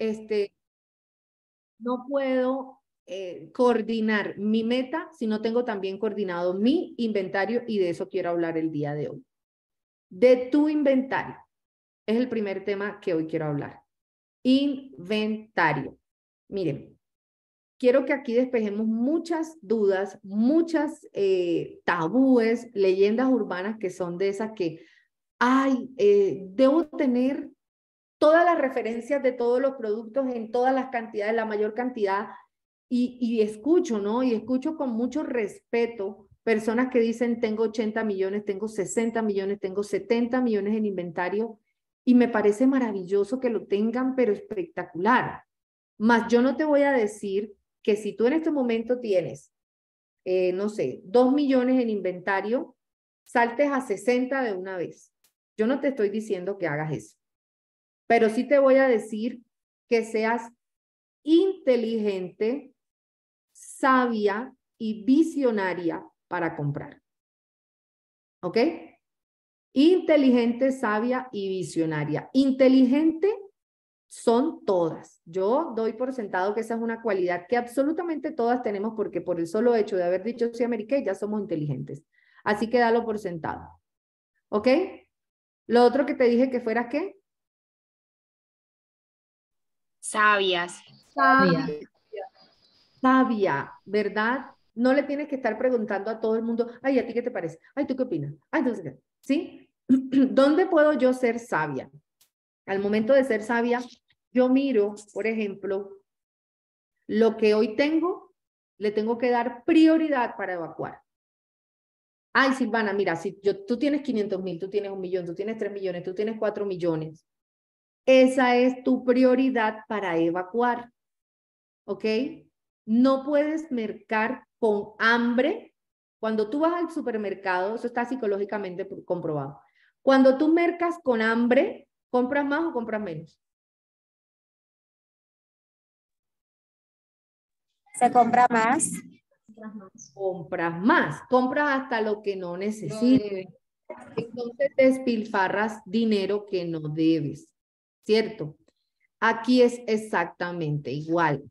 este, no puedo eh, coordinar mi meta si no tengo también coordinado mi inventario y de eso quiero hablar el día de hoy. De tu inventario. Es el primer tema que hoy quiero hablar. Inventario. Miren, quiero que aquí despejemos muchas dudas, muchas eh, tabúes, leyendas urbanas que son de esas que, ay, eh, debo tener todas las referencias de todos los productos en todas las cantidades, la mayor cantidad, y, escucho, ¿no? Y escucho con mucho respeto personas que dicen, tengo 80 millones, tengo 60 millones, tengo 70 millones en inventario, y me parece maravilloso que lo tengan, pero espectacular. Más yo no te voy a decir que si tú en este momento tienes, eh, no sé, 2 millones en inventario, saltes a 60 de una vez. Yo no te estoy diciendo que hagas eso pero sí te voy a decir que seas inteligente, sabia y visionaria para comprar. ¿Ok? Inteligente, sabia y visionaria. Inteligente son todas. Yo doy por sentado que esa es una cualidad que absolutamente todas tenemos porque por el solo hecho de haber dicho soy américa ya somos inteligentes. Así que dalo por sentado. ¿Ok? Lo otro que te dije que fueras qué? Sabias. Sabia. Sabia, ¿verdad? No le tienes que estar preguntando a todo el mundo, ay, ¿a ti qué te parece? Ay, ¿tú qué opinas? Ay, ¿Sí? ¿Dónde puedo yo ser sabia? Al momento de ser sabia, yo miro, por ejemplo, lo que hoy tengo, le tengo que dar prioridad para evacuar. Ay, Silvana, mira, si yo, tú tienes 500 mil, tú tienes un millón, tú tienes 3 millones, tú tienes 4 millones. Esa es tu prioridad para evacuar. ¿Ok? No puedes mercar con hambre. Cuando tú vas al supermercado, eso está psicológicamente comprobado. Cuando tú mercas con hambre, ¿compras más o compras menos? Se compra más. Compras más. Compras hasta lo que no necesitas. Entonces despilfarras dinero que no debes. ¿cierto? Aquí es exactamente igual.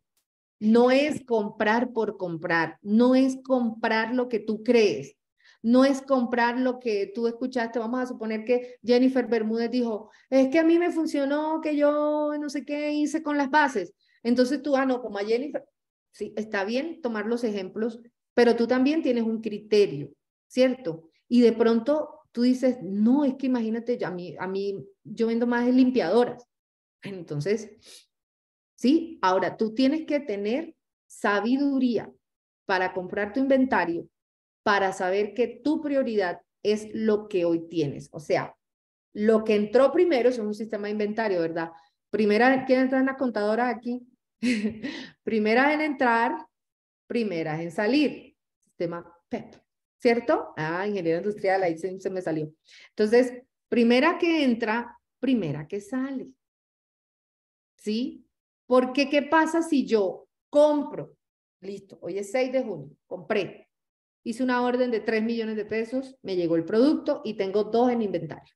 No es comprar por comprar, no es comprar lo que tú crees, no es comprar lo que tú escuchaste. Vamos a suponer que Jennifer Bermúdez dijo, es que a mí me funcionó que yo no sé qué hice con las bases. Entonces tú, ah, no, como a Jennifer, sí, está bien tomar los ejemplos, pero tú también tienes un criterio, ¿cierto? Y de pronto tú dices, no, es que imagínate, a mí, a mí yo vendo más limpiadoras. Entonces, ¿sí? Ahora, tú tienes que tener sabiduría para comprar tu inventario, para saber que tu prioridad es lo que hoy tienes. O sea, lo que entró primero, es un sistema de inventario, ¿verdad? Primera, que entra en la contadora aquí? primera en entrar, primera en salir. Sistema PEP, ¿cierto? Ah, ingeniero industrial, ahí se me salió. Entonces, primera que entra, primera que sale. ¿sí? Porque ¿qué pasa si yo compro? Listo, hoy es 6 de junio, compré. Hice una orden de 3 millones de pesos, me llegó el producto y tengo dos en inventario.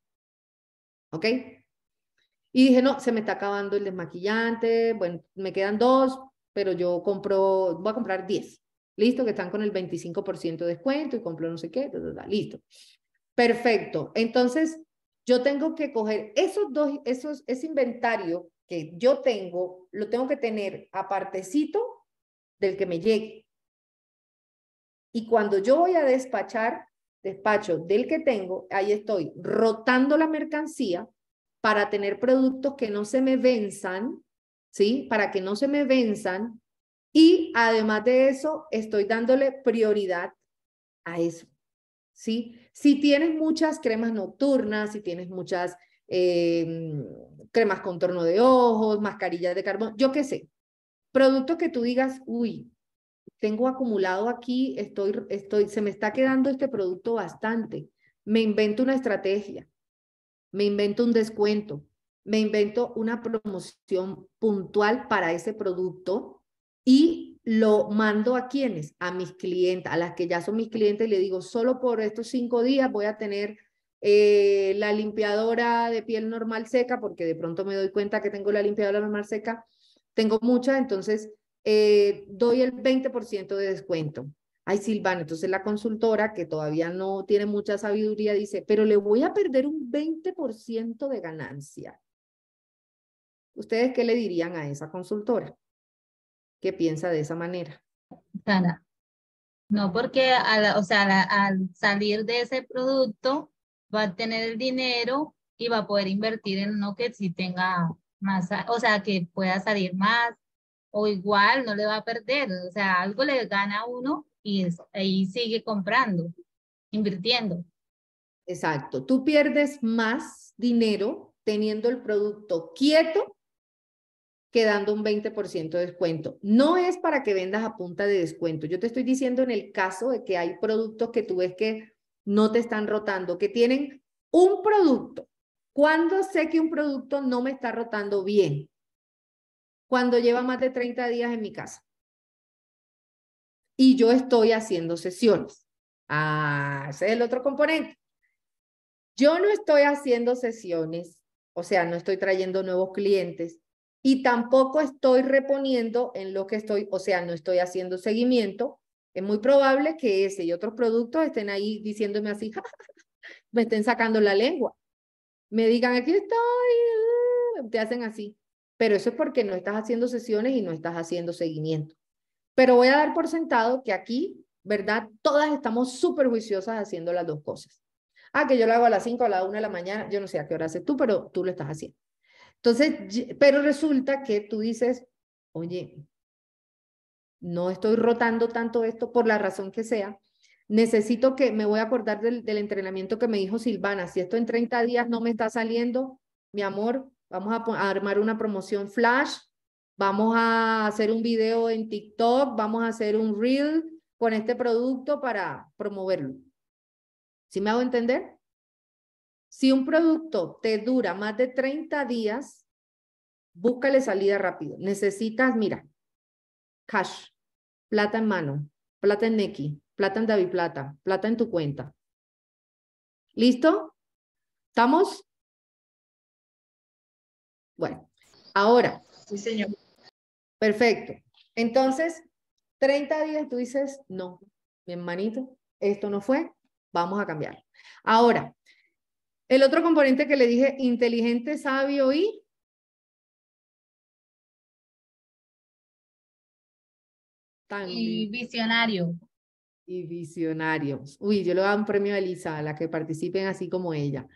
¿Ok? Y dije, no, se me está acabando el desmaquillante, bueno, me quedan dos, pero yo compro, voy a comprar 10. Listo, que están con el 25% de descuento y compro no sé qué, listo. Perfecto. Entonces, yo tengo que coger esos dos, esos, ese inventario que yo tengo, lo tengo que tener apartecito del que me llegue. Y cuando yo voy a despachar, despacho del que tengo, ahí estoy rotando la mercancía para tener productos que no se me venzan, ¿sí? Para que no se me venzan. Y además de eso, estoy dándole prioridad a eso, ¿sí? Si tienes muchas cremas nocturnas, si tienes muchas Em, cremas contorno de ojos, mascarillas de carbón, yo qué sé. producto que tú digas, uy, tengo acumulado aquí, estoy, estoy, se me está quedando este producto bastante. Me invento una estrategia, me invento un descuento, me invento una promoción puntual para ese producto y lo mando a quienes, a mis clientes, a las que ya son mis clientes, le digo, solo por estos cinco días voy a tener eh, la limpiadora de piel normal seca, porque de pronto me doy cuenta que tengo la limpiadora normal seca, tengo mucha, entonces eh, doy el 20% de descuento. Ay, Silvana, entonces la consultora que todavía no tiene mucha sabiduría dice, pero le voy a perder un 20% de ganancia. ¿Ustedes qué le dirían a esa consultora que piensa de esa manera? No, porque o sea, al salir de ese producto, va a tener el dinero y va a poder invertir en uno que tenga más, o sea, que pueda salir más o igual no le va a perder, o sea, algo le gana uno y ahí sigue comprando, invirtiendo. Exacto, tú pierdes más dinero teniendo el producto quieto que dando un 20% de descuento. No es para que vendas a punta de descuento. Yo te estoy diciendo en el caso de que hay productos que tú ves que no te están rotando, que tienen un producto. ¿Cuándo sé que un producto no me está rotando bien? Cuando lleva más de 30 días en mi casa. Y yo estoy haciendo sesiones. Ah, ese es el otro componente. Yo no estoy haciendo sesiones, o sea, no estoy trayendo nuevos clientes y tampoco estoy reponiendo en lo que estoy, o sea, no estoy haciendo seguimiento es muy probable que ese y otros productos estén ahí diciéndome así, me estén sacando la lengua. Me digan, aquí estoy, uh", te hacen así. Pero eso es porque no estás haciendo sesiones y no estás haciendo seguimiento. Pero voy a dar por sentado que aquí, ¿verdad? Todas estamos súper juiciosas haciendo las dos cosas. Ah, que yo lo hago a las 5 a las 1 de la mañana, yo no sé a qué hora haces tú, pero tú lo estás haciendo. Entonces, pero resulta que tú dices, oye, no estoy rotando tanto esto por la razón que sea, necesito que me voy a acordar del, entrenamiento que me dijo Silvana, si esto en 30 días no me está saliendo, mi amor, vamos a, a, armar una promoción flash, vamos a hacer un video en TikTok, vamos a hacer un reel con este producto para promoverlo. ¿Sí me hago entender? Si un producto te dura más de 30 días, búscale salida rápido. Necesitas, mira, cash plata en mano, plata en Neki, plata en David Plata, plata en tu cuenta. ¿Listo? ¿Estamos? Bueno, ahora. Sí, señor. Perfecto. Entonces, 30 días tú dices, no, mi hermanito, esto no fue, vamos a cambiar. Ahora, el otro componente que le dije, inteligente, sabio y Y visionario. Y visionario. Uy, yo le voy a dar un premio a Elisa, a la que participen así como ella.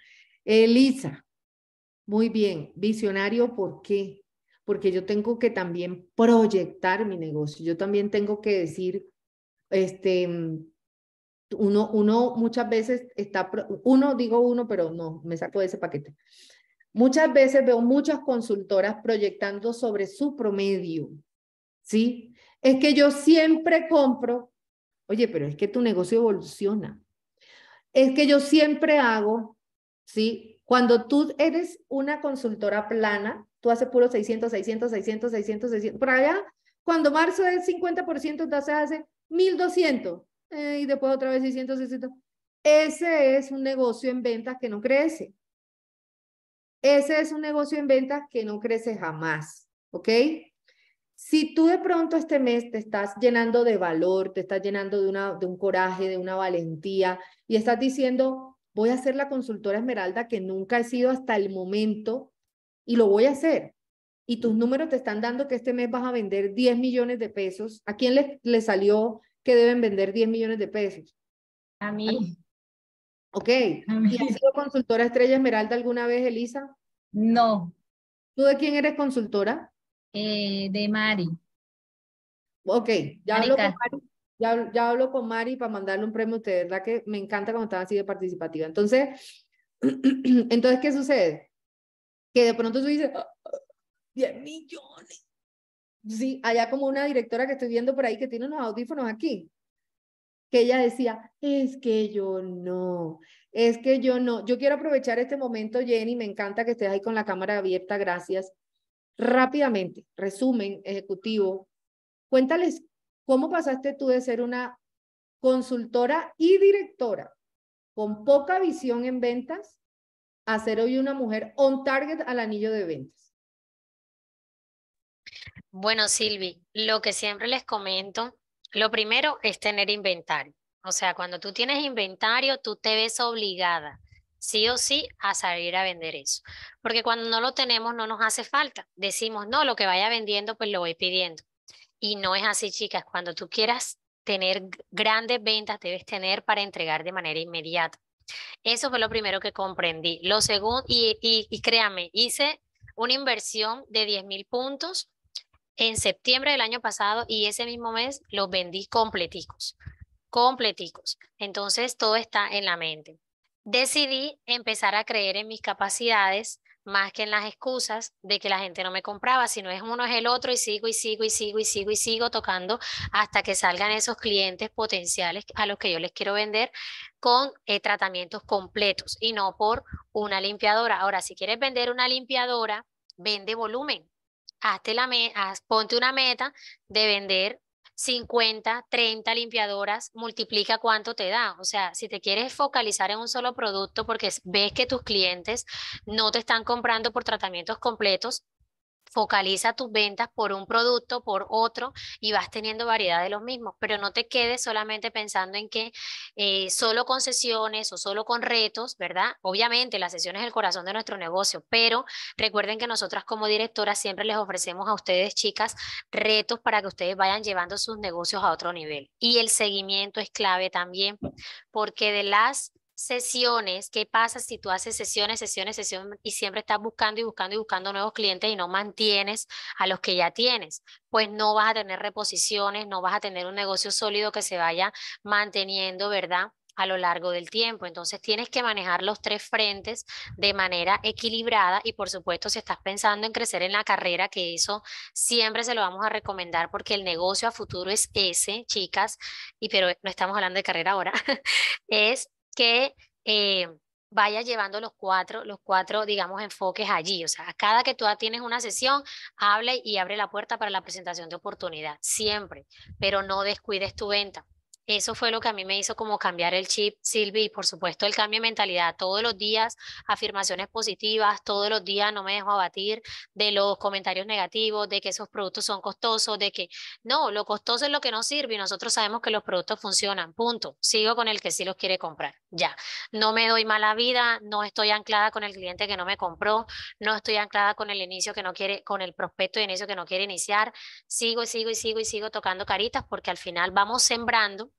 Elisa, muy bien. Visionario, ¿por qué? Porque yo tengo que también proyectar mi negocio. Yo también tengo que decir, este, uno, uno muchas veces está, uno digo uno, pero no, me saco de ese paquete. Muchas veces veo muchas consultoras proyectando sobre su promedio, ¿sí? es que yo siempre compro. Oye, pero es que tu negocio evoluciona. Es que yo siempre hago, ¿sí? Cuando tú eres una consultora plana, tú haces puro 600, 600, 600, 600, 600. Por allá, cuando marzo es 50%, entonces hace 1200. Eh, y después otra vez 600, 600. Ese es un negocio en ventas que no crece. Ese es un negocio en ventas que no crece jamás. ¿Ok? Si tú de pronto este mes te estás llenando de valor, te estás llenando de, una, de un coraje, de una valentía y estás diciendo, voy a ser la consultora Esmeralda que nunca he sido hasta el momento y lo voy a hacer. Y tus números te están dando que este mes vas a vender 10 millones de pesos. ¿A quién le, salió que deben vender 10 millones de pesos? A mí. Ok. ¿Y has sido consultora Estrella Esmeralda alguna vez, Elisa? No. ¿Tú de quién eres consultora? Eh, de Mari. Ok, ya hablo, con Mari, ya, ya hablo con Mari para mandarle un premio a ustedes, ¿verdad? Que me encanta cuando están así de participativa. Entonces, entonces, ¿qué sucede? Que de pronto tú dices, 10 ah, millones. Sí, allá como una directora que estoy viendo por ahí que tiene unos audífonos aquí, que ella decía, es que yo no, es que yo no. Yo quiero aprovechar este momento, Jenny, me encanta que estés ahí con la cámara abierta, gracias. Rápidamente, resumen ejecutivo, cuéntales cómo pasaste tú de ser una consultora y directora con poca visión en ventas a ser hoy una mujer on target al anillo de ventas. Bueno, Silvi, lo que siempre les comento, lo primero es tener inventario. O sea, cuando tú tienes inventario, tú te ves obligada sí o sí a salir a vender eso. Porque cuando no lo tenemos no nos hace falta. Decimos, no, lo que vaya vendiendo pues lo voy pidiendo. Y no es así, chicas. Cuando tú quieras tener grandes ventas, debes tener para entregar de manera inmediata. Eso fue lo primero que comprendí. Lo segundo, y, y, hice una inversión de 10 mil puntos en septiembre del año pasado y ese mismo mes los vendí completicos, completicos. Entonces todo está en la mente decidí empezar a creer en mis capacidades más que en las excusas de que la gente no me compraba, si no es uno es el otro y sigo y sigo y sigo y sigo y sigo tocando hasta que salgan esos clientes potenciales a los que yo les quiero vender con eh, tratamientos completos y no por una limpiadora. Ahora, si quieres vender una limpiadora, vende volumen. Hazte la haz, ponte una meta de vender 50, 30 limpiadoras, multiplica cuánto te da. O sea, si te quieres focalizar en un solo producto porque ves que tus clientes no te están comprando por tratamientos completos, focaliza tus ventas por un producto, por otro, y vas teniendo variedad de los mismos, pero no te quedes solamente pensando en que eh, solo con sesiones o solo con retos, ¿verdad? Obviamente la sesión es el corazón de nuestro negocio, pero recuerden que nosotras como directoras siempre les ofrecemos a ustedes, chicas, retos para que ustedes vayan llevando sus negocios a otro nivel. Y el seguimiento es clave también, porque de las sesiones, ¿qué pasa si tú haces sesiones, sesiones, sesiones y siempre estás buscando y buscando y buscando nuevos clientes y no mantienes a los que ya tienes? Pues no vas a tener reposiciones, no vas a tener un negocio sólido que se vaya manteniendo, ¿verdad? a lo largo del tiempo. Entonces tienes que manejar los tres frentes de manera equilibrada y por supuesto si estás pensando en crecer en la carrera, que eso siempre se lo vamos a recomendar porque el negocio a futuro es ese, chicas, y pero no estamos hablando de carrera ahora, es que eh, vayas vaya llevando los cuatro, los cuatro, digamos, enfoques allí. O sea, cada que tú tienes una sesión, hable y abre la puerta para la presentación de oportunidad, siempre, pero no descuides tu venta. Eso fue lo que a mí me hizo como cambiar el chip, Silvi, y por supuesto el cambio de mentalidad. Todos los días afirmaciones positivas, todos los días no me dejo abatir de los comentarios negativos, de que esos productos son costosos, de que no, lo costoso es lo que no sirve y nosotros sabemos que los productos funcionan, punto. Sigo con el que sí los quiere comprar, ya. No me doy mala vida, no estoy anclada con el cliente que no me compró, no estoy anclada con el inicio que no quiere, con el prospecto de inicio que no quiere iniciar. Sigo y sigo y sigo y sigo tocando caritas porque al final vamos sembrando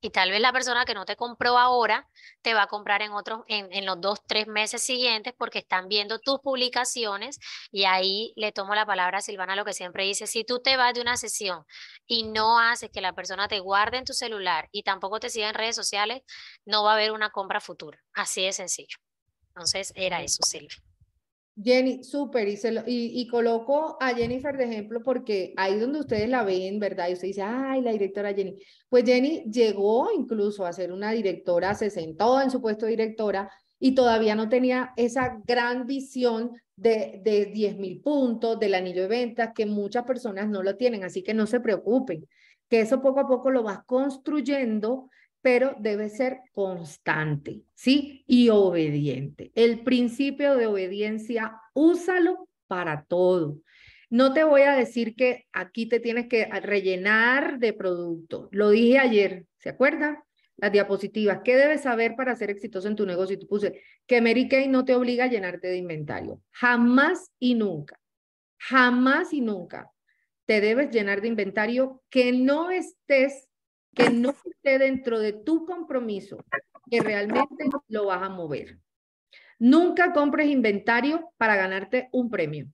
y tal vez la persona que no te compró ahora te va a comprar en otros, en, en, los dos, tres meses siguientes, porque están viendo tus publicaciones. Y ahí le tomo la palabra a Silvana, lo que siempre dice: si tú te vas de una sesión y no haces que la persona te guarde en tu celular y tampoco te siga en redes sociales, no va a haber una compra futura. Así de sencillo. Entonces, era eso, Silvia. Jenny, súper, y, y, y, coloco a Jennifer de ejemplo porque ahí donde ustedes la ven, ¿verdad? Y usted dice, ay, la directora Jenny. Pues Jenny llegó incluso a ser una directora, se sentó en su puesto de directora y todavía no tenía esa gran visión de, de 10 mil puntos, del anillo de ventas, que muchas personas no lo tienen, así que no se preocupen, que eso poco a poco lo vas construyendo pero debe ser constante, ¿sí? Y obediente. El principio de obediencia, úsalo para todo. No te voy a decir que aquí te tienes que rellenar de producto. Lo dije ayer, ¿se acuerdan? Las diapositivas. ¿Qué debes saber para ser exitoso en tu negocio? Y tú puse que Mary Kay no te obliga a llenarte de inventario. Jamás y nunca. Jamás y nunca te debes llenar de inventario que no estés que no esté dentro de tu compromiso, que realmente lo vas a mover. Nunca compres inventario para ganarte un premio.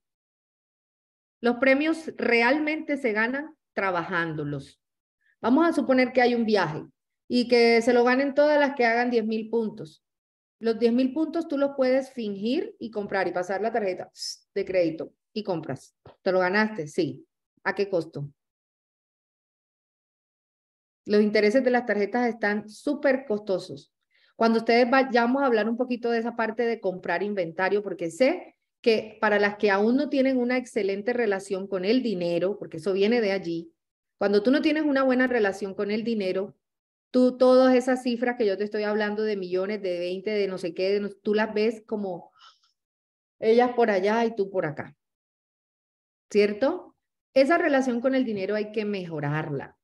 Los premios realmente se ganan trabajándolos. Vamos a suponer que hay un viaje y que se lo ganen todas las que hagan 10.000 mil puntos. Los 10.000 mil puntos tú los puedes fingir y comprar y pasar la tarjeta de crédito y compras. ¿Te lo ganaste? Sí. ¿A qué costo? Los intereses de las tarjetas están súper costosos. Cuando ustedes vayamos a hablar un poquito de esa parte de comprar inventario, porque sé que para las que aún no tienen una excelente relación con el dinero, porque eso viene de allí, cuando tú no tienes una buena relación con el dinero, tú todas esas cifras que yo te estoy hablando de millones, de 20, de no sé qué, tú las ves como ellas por allá y tú por acá. ¿Cierto? Esa relación con el dinero hay que mejorarla.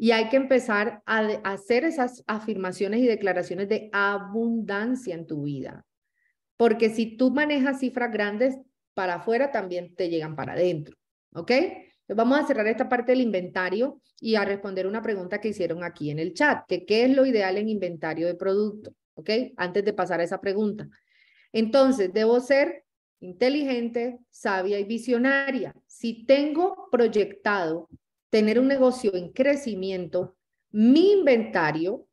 Y hay que empezar a hacer esas afirmaciones y declaraciones de abundancia en tu vida. Porque si tú manejas cifras grandes, para afuera también te llegan para adentro. ¿Ok? Vamos a cerrar esta parte del inventario y a responder una pregunta que hicieron aquí en el chat, que qué es lo ideal en inventario de producto, ¿ok? Antes de pasar a esa pregunta. Entonces, debo ser inteligente, sabia y visionaria. Si tengo proyectado tener un negocio en crecimiento, mi inventario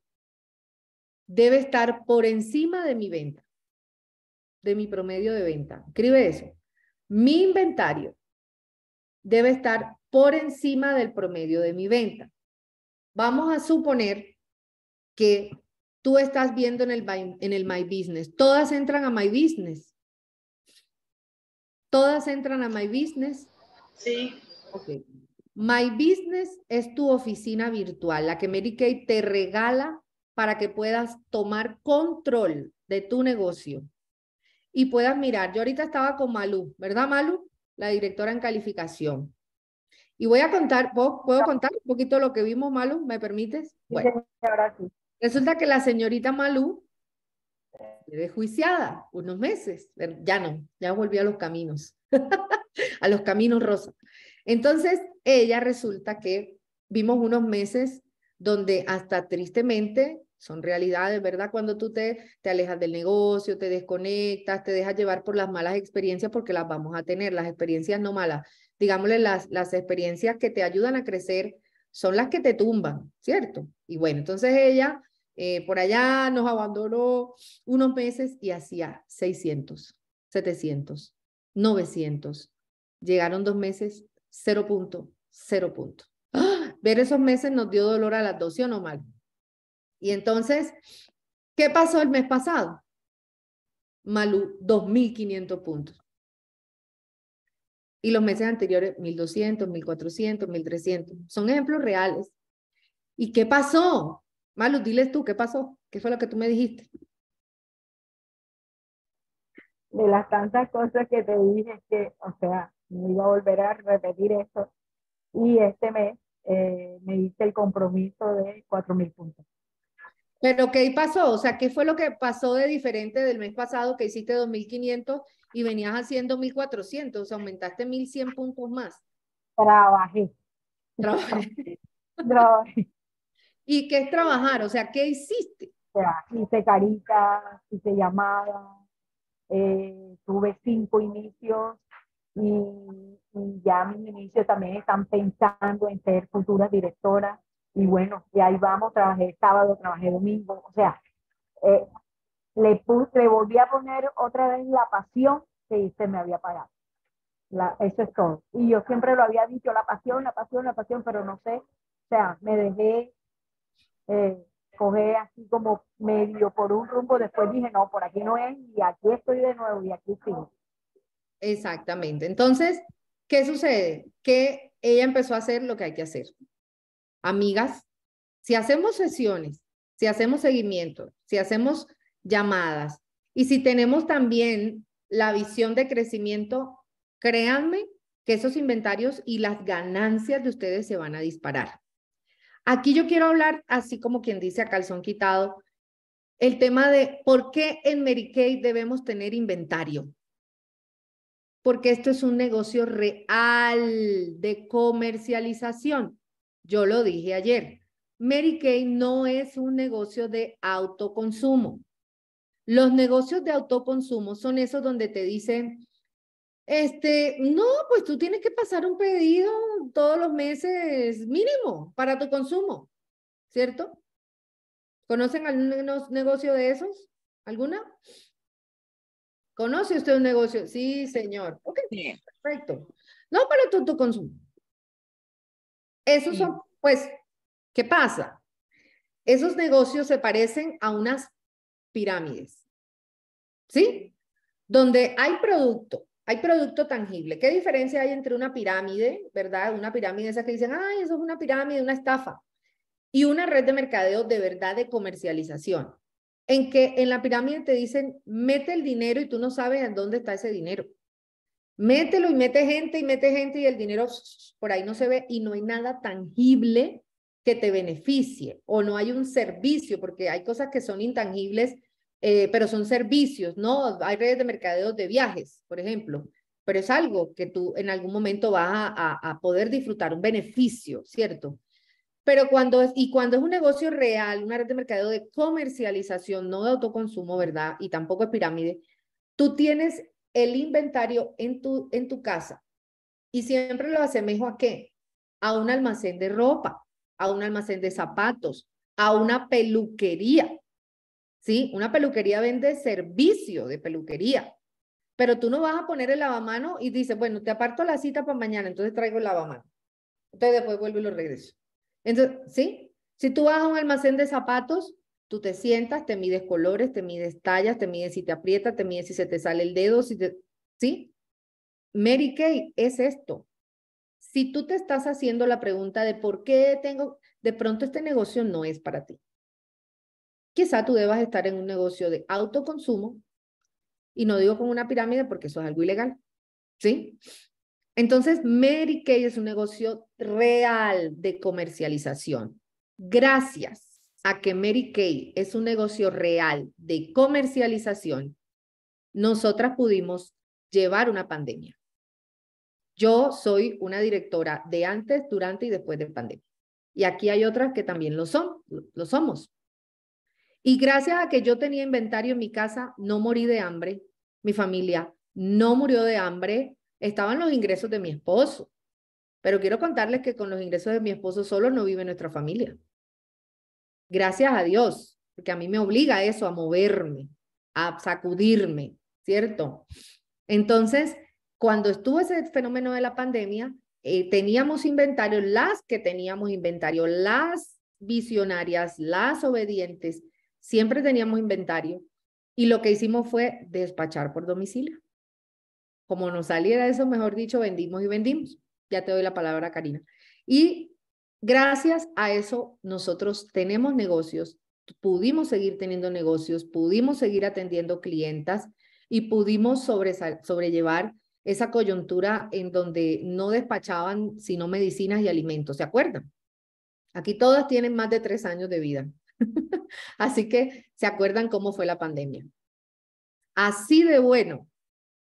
debe estar por encima de mi venta, de mi promedio de venta. Escribe eso. Mi inventario debe estar por encima del promedio de mi venta. Vamos a suponer que tú estás viendo en el, en el My Business. Todas entran a My Business. Todas entran a My Business. Sí. Ok. My Business es tu oficina virtual, la que Mary Kay te regala para que puedas tomar control de tu negocio y puedas mirar. Yo ahorita estaba con Malu, ¿verdad, Malu? La directora en calificación. Y voy a contar, ¿puedo, contar un poquito lo que vimos, Malu? ¿Me permites? Bueno, resulta que la señorita Malu fue desjuiciada unos meses, ya no, ya volvió a los caminos, a los caminos rosas. Entonces, ella resulta que vimos unos meses donde hasta tristemente son realidades, ¿verdad? Cuando tú te, te alejas del negocio, te desconectas, te dejas llevar por las malas experiencias, porque las vamos a tener, las experiencias no malas. Digámosle, las, las experiencias que te ayudan a crecer son las que te tumban, ¿cierto? Y bueno, entonces ella eh, por allá nos abandonó unos meses y hacía 600, 700, 900. Llegaron dos meses Cero punto, cero punto. ¡Ah! Ver esos meses nos dio dolor a las dos, o no, Mal? Y entonces, ¿qué pasó el mes pasado? Malú, 2.500 puntos. Y los meses anteriores, 1.200, 1.400, 1.300. Son ejemplos reales. ¿Y qué pasó? Malu, diles tú, ¿qué pasó? ¿Qué fue lo que tú me dijiste? De las tantas cosas que te dije que, o sea, me iba a volver a repetir eso. Y este mes eh, me hice el compromiso de 4.000 puntos. Pero ¿qué pasó? O sea, ¿qué fue lo que pasó de diferente del mes pasado que hiciste 2.500 y venías haciendo 1.400? O sea, aumentaste 1.100 puntos más. Trabajé. Trabajé. Trabajé. ¿Y qué es trabajar? O sea, ¿qué hiciste? O sea, hice caritas, hice llamadas, eh, tuve cinco inicios y, ya mis inicios también están pensando en ser futuras directoras y bueno, y ahí vamos, trabajé sábado, trabajé domingo, o sea, eh, le, le, volví a poner otra vez la pasión que se me había pagado eso es todo. Y yo siempre lo había dicho, la pasión, la pasión, la pasión, pero no sé, o sea, me dejé eh, coger así como medio por un rumbo, después dije, no, por aquí no es, y aquí estoy de nuevo, y aquí sí Exactamente. Entonces, ¿qué sucede? Que ella empezó a hacer lo que hay que hacer. Amigas, si hacemos sesiones, si hacemos seguimiento, si hacemos llamadas y si tenemos también la visión de crecimiento, créanme que esos inventarios y las ganancias de ustedes se van a disparar. Aquí yo quiero hablar, así como quien dice a calzón quitado, el tema de por qué en Kay debemos tener inventario porque esto es un negocio real de comercialización. Yo lo dije ayer, Mary Kay no es un negocio de autoconsumo. Los negocios de autoconsumo son esos donde te dicen, este, no, pues tú tienes que pasar un pedido todos los meses mínimo para tu consumo, ¿cierto? ¿Conocen algún negocio de esos? ¿Alguna? ¿Conoce usted un negocio? Sí, señor. Ok, perfecto. No para tu, tu consumo. Esos son, pues, ¿qué pasa? Esos negocios se parecen a unas pirámides. ¿Sí? Donde hay producto, hay producto tangible. ¿Qué diferencia hay entre una pirámide, verdad? Una pirámide esa que dicen, ay, eso es una pirámide, una estafa. Y una red de mercadeo de verdad de comercialización en que en la pirámide te dicen, mete el dinero y tú no sabes en dónde está ese dinero. Mételo y mete gente y mete gente y el dinero por ahí no se ve y no hay nada tangible que te beneficie o no hay un servicio, porque hay cosas que son intangibles, eh, pero son servicios, ¿no? Hay redes de mercadeos de viajes, por ejemplo, pero es algo que tú en algún momento vas a poder disfrutar, un beneficio, ¿cierto? Pero cuando es, y cuando es un negocio real, una red de mercado de comercialización, no de autoconsumo, ¿verdad? Y tampoco es pirámide, tú tienes el inventario en tu, en tu casa y siempre lo asemejo a qué? A un almacén de ropa, a un almacén de zapatos, a una peluquería. ¿Sí? Una peluquería vende servicio de peluquería, pero tú no vas a poner el lavamano y dices, bueno, te aparto la cita para mañana, entonces traigo el lavamano. Entonces después vuelvo y lo regreso. Entonces, ¿sí? Si tú vas a un almacén de zapatos, tú te sientas, te mides colores, te mides tallas, te mides si te aprieta, te mides si se te sale el dedo, si ¿sí? Mary Kay es esto. Si tú te estás haciendo la pregunta de por qué tengo, de pronto este negocio no es para ti. Quizá tú debas estar en un negocio de autoconsumo y no digo con una pirámide porque eso es algo ilegal, ¿sí? Entonces, Mary Kay es un negocio real de comercialización. Gracias a que Mary Kay es un negocio real de comercialización, nosotras pudimos llevar una pandemia. Yo soy una directora de antes, durante y después de pandemia. Y aquí hay otras que también lo son, lo somos. Y gracias a que yo tenía inventario en mi casa, no morí de hambre. Mi familia no murió de hambre estaban los ingresos de mi esposo. Pero quiero contarles que con los ingresos de mi esposo solo no vive nuestra familia. Gracias a Dios, porque a mí me obliga eso a moverme, a sacudirme, ¿cierto? Entonces, cuando estuvo ese fenómeno de la pandemia, eh, teníamos inventario, las que teníamos inventario, las visionarias, las obedientes, siempre teníamos inventario. Y lo que hicimos fue despachar por domicilio. Como nos saliera eso, mejor dicho, vendimos y vendimos. Ya te doy la palabra, Karina. Y gracias a eso, nosotros tenemos negocios, pudimos seguir teniendo negocios, pudimos seguir atendiendo clientas y pudimos sobrellevar esa coyuntura en donde no despachaban sino medicinas y alimentos, ¿se acuerdan? Aquí todas tienen más de tres años de vida. Así que se acuerdan cómo fue la pandemia. Así de bueno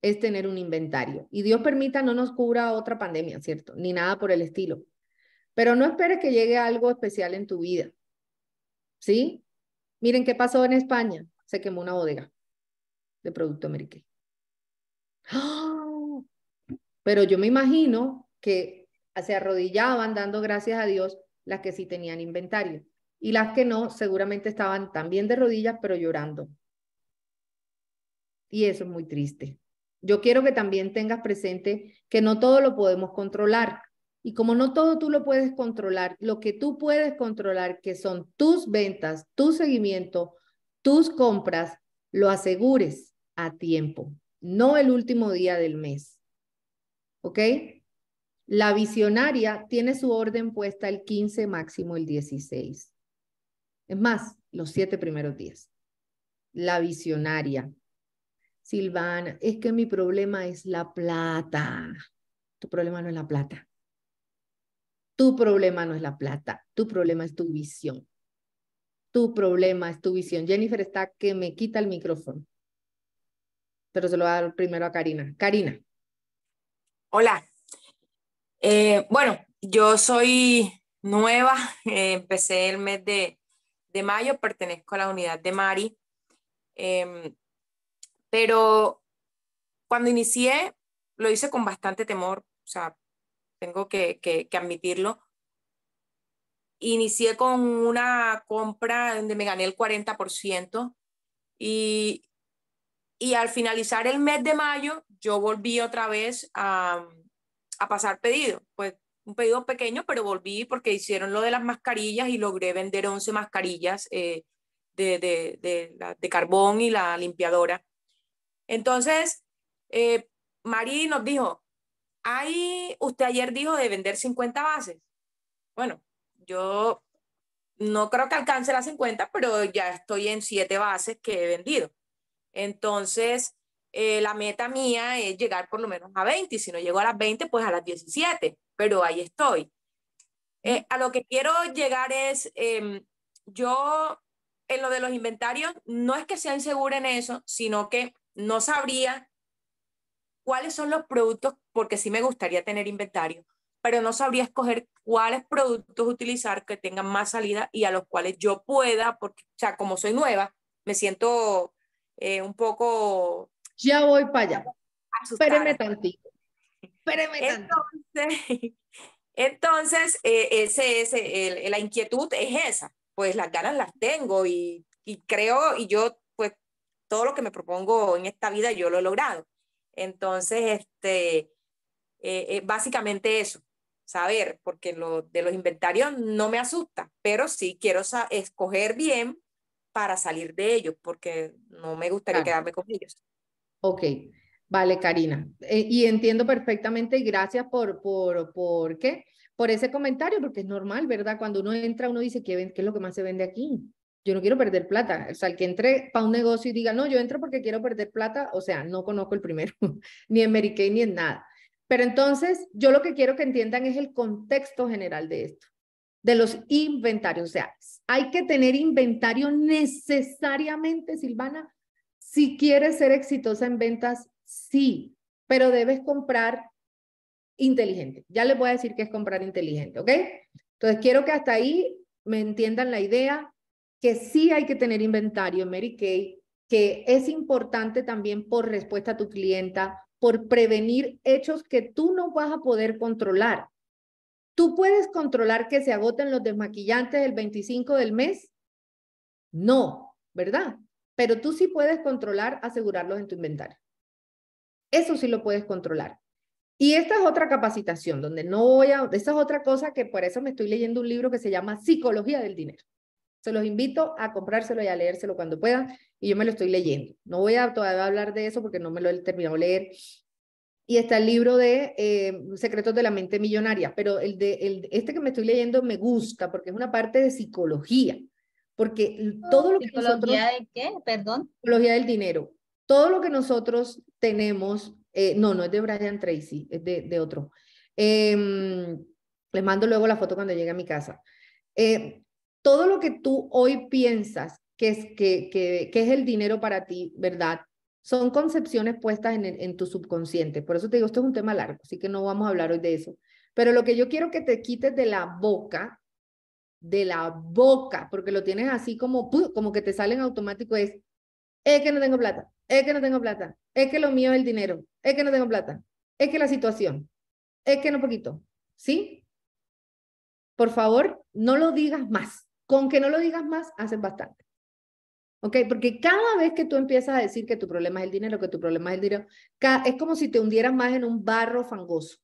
es tener un inventario. Y Dios permita no nos cubra otra pandemia, ¿cierto? Ni nada por el estilo. Pero no esperes que llegue algo especial en tu vida. ¿Sí? Miren qué pasó en España. Se quemó una bodega de producto americano. ¡Ah! Pero yo me imagino que se arrodillaban dando gracias a Dios las que sí tenían inventario. Y las que no, seguramente estaban también de rodillas, pero llorando. Y eso es muy triste. Yo quiero que también tengas presente que no todo lo podemos controlar. Y como no todo tú lo puedes controlar, lo que tú puedes controlar, que son tus ventas, tu seguimiento, tus compras, lo asegures a tiempo, no el último día del mes. ¿Ok? La visionaria tiene su orden puesta el 15, máximo el 16. Es más, los siete primeros días. La visionaria. Silvana, es que mi problema es la plata. Tu problema no es la plata. Tu problema no es la plata. Tu problema es tu visión. Tu problema es tu visión. Jennifer está que me quita el micrófono. Pero se lo voy a dar primero a Karina. Karina. Hola. Eh, bueno, yo soy nueva. Eh, empecé el mes de, mayo. Pertenezco a la unidad de Mari. Em, pero cuando inicié, lo hice con bastante temor, o sea, tengo que, admitirlo. Inicié con una compra donde me gané el 40% y, y al finalizar el mes de mayo, yo volví otra vez a, a, pasar pedido. Pues un pedido pequeño, pero volví porque hicieron lo de las mascarillas y logré vender 11 mascarillas eh, de, de, de, carbón y la limpiadora. Entonces, eh, Mari nos dijo, Ay, usted ayer dijo de vender 50 bases. Bueno, yo no creo que alcance las 50, pero ya estoy en 7 bases que he vendido. Entonces, eh, la meta mía es llegar por lo menos a 20. Si no llego a las 20, pues a las 17, pero ahí estoy. Eh, a lo que quiero llegar es, em, yo en lo de los inventarios, no es que sea insegura en eso, sino que no sabría cuáles son los productos, porque sí me gustaría tener inventario, pero no sabría escoger cuáles productos utilizar que tengan más salida y a los cuales yo pueda, porque, o sea, como soy nueva, me siento eh, un poco... Ya voy para allá. Espéreme tantito. Espéreme Entonces, eh, ese, ese la inquietud es esa. Pues las ganas las tengo y, y creo, y yo todo lo que me propongo en esta vida yo lo he logrado. Entonces, este, eh, eh, básicamente eso, saber, porque lo, de los inventarios no me asusta, pero sí quiero escoger bien para salir de ellos, porque no me gustaría quedarme con ellos. Ok, vale, Karina. Eh, y entiendo perfectamente y gracias por, por, por por ese comentario, porque es normal, ¿verdad? Cuando uno entra, uno dice, ¿qué es lo que más se vende aquí? yo no quiero perder plata. O sea, el que entre para un negocio y diga, no, yo entro porque quiero perder plata, o sea, no conozco el primero, ni en Mary ni en nada. Pero entonces, yo lo que quiero que entiendan es el contexto general de esto, de los inventarios. O sea, hay que tener inventario necesariamente, Silvana, si quieres ser exitosa en ventas, sí, pero debes comprar inteligente. Ya les voy a decir que es comprar inteligente, ¿ok? Entonces, quiero que hasta ahí me entiendan la idea que sí hay que tener inventario Mary Kay, que es importante también por respuesta a tu clienta, por prevenir hechos que tú no vas a poder controlar. ¿Tú puedes controlar que se agoten los desmaquillantes el 25 del mes? No, ¿verdad? Pero tú sí puedes controlar asegurarlos en tu inventario. Eso sí lo puedes controlar. Y esta es otra capacitación donde no voy a, esta es otra cosa que por eso me estoy leyendo un libro que se llama Psicología del Dinero. Se los invito a comprárselo y a leérselo cuando puedan. Y yo me lo estoy leyendo. No voy a todavía hablar de eso porque no me lo he terminado de leer. Y está el libro de eh, Secretos de la Mente Millonaria, pero el de, el, este que me estoy leyendo me gusta porque es una parte de psicología, porque oh, todo lo que ¿Psicología nosotros... de qué? Perdón. Psicología del dinero. Todo lo que nosotros tenemos, eh, no, no es de Brian Tracy, es de, de otro. Eh, les mando luego la foto cuando llegue a mi casa. Eh, todo lo que tú hoy piensas que es, que, que, es el dinero para ti, ¿verdad? Son concepciones puestas en, en tu subconsciente. Por eso te digo, esto es un tema largo, así que no vamos a hablar hoy de eso. Pero lo que yo quiero que te quites de la boca, de la boca, porque lo tienes así como, como que te salen automático, es, es que no tengo plata, es que no tengo plata, es que lo mío es el dinero, es que no tengo plata, es que la situación, es que no poquito, ¿sí? Por favor, no lo digas más. Con que no lo digas más, haces bastante. ¿Ok? Porque cada vez que tú empiezas a decir que tu problema es el dinero, que tu problema es el dinero, es como si te hundieras más en un barro fangoso.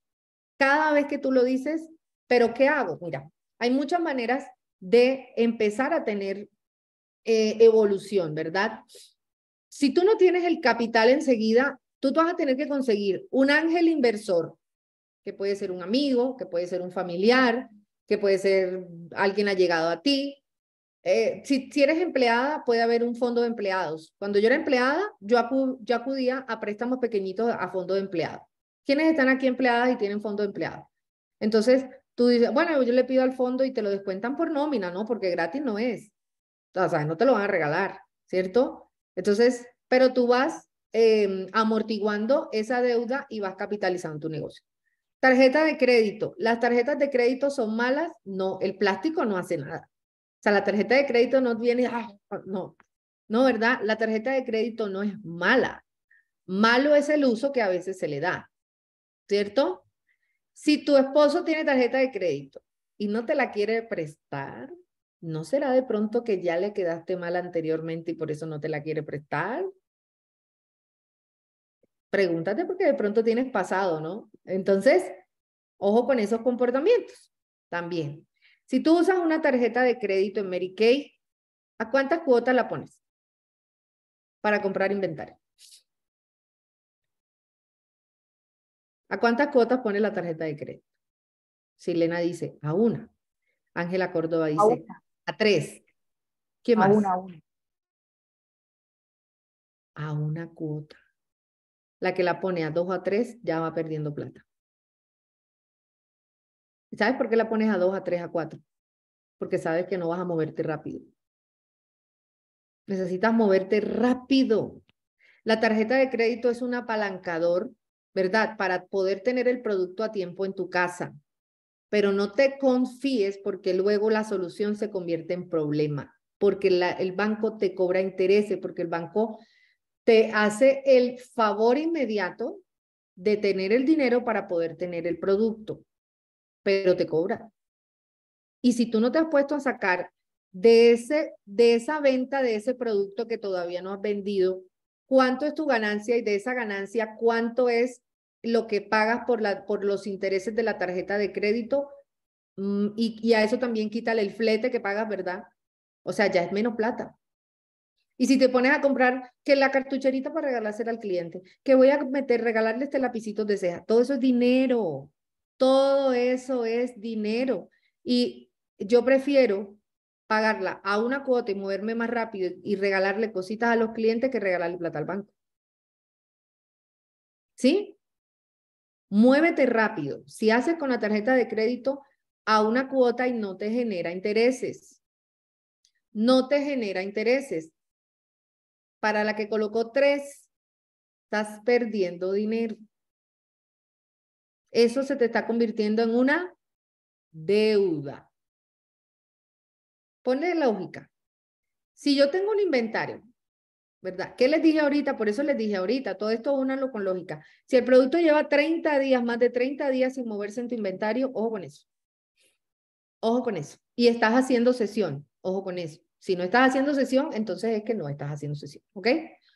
Cada vez que tú lo dices, ¿pero qué hago? Mira, hay muchas maneras de empezar a tener eh, evolución, ¿verdad? Si tú no tienes el capital enseguida, tú vas a tener que conseguir un ángel inversor, que puede ser un amigo, que puede ser un familiar, que puede ser alguien ha llegado a ti. Eh, si, eres empleada, puede haber un fondo de empleados. Cuando yo era empleada, yo, acudía a préstamos pequeñitos a fondo de empleados. ¿Quiénes están aquí empleadas y tienen fondo de empleados? Entonces, tú dices, bueno, yo le pido al fondo y te lo descuentan por nómina, ¿no? Porque gratis no es. O no te lo van a regalar, ¿cierto? Entonces, pero tú vas em, amortiguando esa deuda y vas capitalizando tu negocio. Tarjeta de crédito. ¿Las tarjetas de crédito son malas? No, el plástico no hace nada. O sea, la tarjeta de crédito no viene, ah, no, no, ¿verdad? La tarjeta de crédito no es mala. Malo es el uso que a veces se le da, ¿cierto? Si tu esposo tiene tarjeta de crédito y no te la quiere prestar, ¿no será de pronto que ya le quedaste mal anteriormente y por eso no te la quiere prestar? pregúntate porque de pronto tienes pasado, ¿no? Entonces, ojo con esos comportamientos también. Si tú usas una tarjeta de crédito en Mary Kay, ¿a cuántas cuotas la pones para comprar inventario? ¿A cuántas cuotas pone la tarjeta de crédito? Silena dice, a una. Ángela Córdoba dice, a, tres. ¿Qué a más? Una, a una. A una cuota. La que la pone a 2 a tres, ya va perdiendo plata. ¿Sabes por qué la pones a dos, a tres, a cuatro? Porque sabes que no vas a moverte rápido. Necesitas moverte rápido. La tarjeta de crédito es un apalancador, ¿verdad? Para poder tener el producto a tiempo en tu casa. Pero no te confíes porque luego la solución se convierte en problema, porque el banco te cobra intereses, porque el banco te hace el favor inmediato de tener el dinero para poder tener el producto, pero te cobra. Y si tú no te has puesto a sacar de, ese, de esa venta, de ese producto que todavía no has vendido, cuánto es tu ganancia y de esa ganancia cuánto es lo que pagas por, la, por los intereses de la tarjeta de crédito mm, y, y a eso también quítale el flete que pagas, ¿verdad? O sea, ya es menos plata. Y si te pones a comprar que la cartucherita para regalársela al cliente, que voy a meter, regalarle este lapicito de ceja, todo eso es dinero, todo eso es dinero. Y yo prefiero pagarla a una cuota y moverme más rápido y regalarle cositas a los clientes que regalarle plata al banco. ¿Sí? Muévete rápido. Si haces con la tarjeta de crédito a una cuota y no te genera intereses, no te genera intereses para la que colocó tres, estás perdiendo dinero. Eso se te está convirtiendo en una deuda. Ponle lógica. Si yo tengo un inventario, ¿verdad? ¿Qué les dije ahorita? Por eso les dije ahorita, todo esto únalo con lógica. Si el producto lleva 30 días, más de 30 días sin moverse en tu inventario, ojo con eso. Ojo con eso. Y estás haciendo sesión, ojo con eso. Si no estás haciendo sesión, entonces es que no estás haciendo sesión, ¿ok?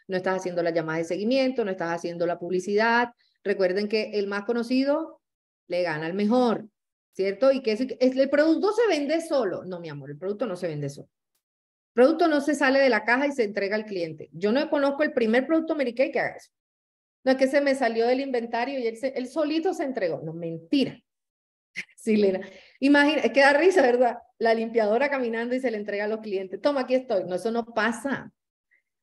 No estás haciendo las llamadas de seguimiento, no estás haciendo la publicidad. Recuerden que el más conocido le gana al mejor, ¿cierto? Y que el producto se vende solo. No, mi amor, el producto no se vende solo. El producto no se sale de la caja y se entrega al cliente. Yo no conozco el primer producto americano que haga eso. No es que se me salió del inventario y él, solito se entregó. No, mentira. Silena. Sí, Imagina, es que da risa, ¿verdad? La limpiadora caminando y se le entrega a los clientes. Toma, aquí estoy. No, eso no pasa.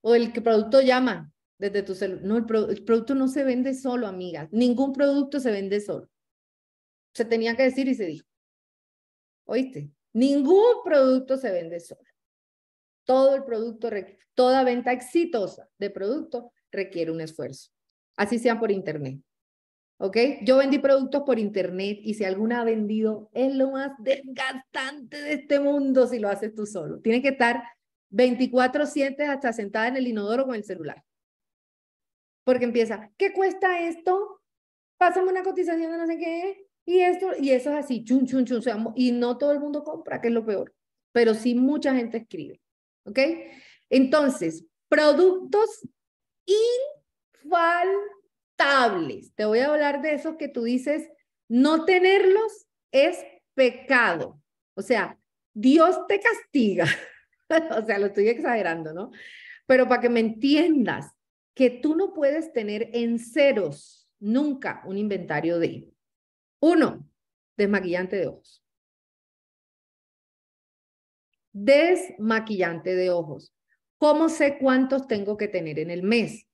O el que producto llama desde tu celular. No, el, producto no se vende solo, amigas. Ningún producto se vende solo. Se tenía que decir y se dijo. ¿Oíste? Ningún producto se vende solo. Todo el producto, toda venta exitosa de producto requiere un esfuerzo. Así sea por internet. ¿Ok? Yo vendí productos por internet y si alguna ha vendido, es lo más desgastante de este mundo si lo haces tú solo. Tienes que estar 24-7 hasta sentada en el inodoro con el celular. Porque empieza, ¿qué cuesta esto? Pásame una cotización de no sé qué. Y esto, y eso es así, chun, chun, chun. Y no todo el mundo compra, que es lo peor. Pero sí mucha gente escribe. ¿Ok? Entonces, productos infal te voy a hablar de esos que tú dices, no tenerlos es pecado. O sea, Dios te castiga. o sea, lo estoy exagerando, ¿no? Pero para que me entiendas, que tú no puedes tener en ceros nunca un inventario de uno, desmaquillante de ojos. Desmaquillante de ojos. ¿Cómo sé cuántos tengo que tener en el mes?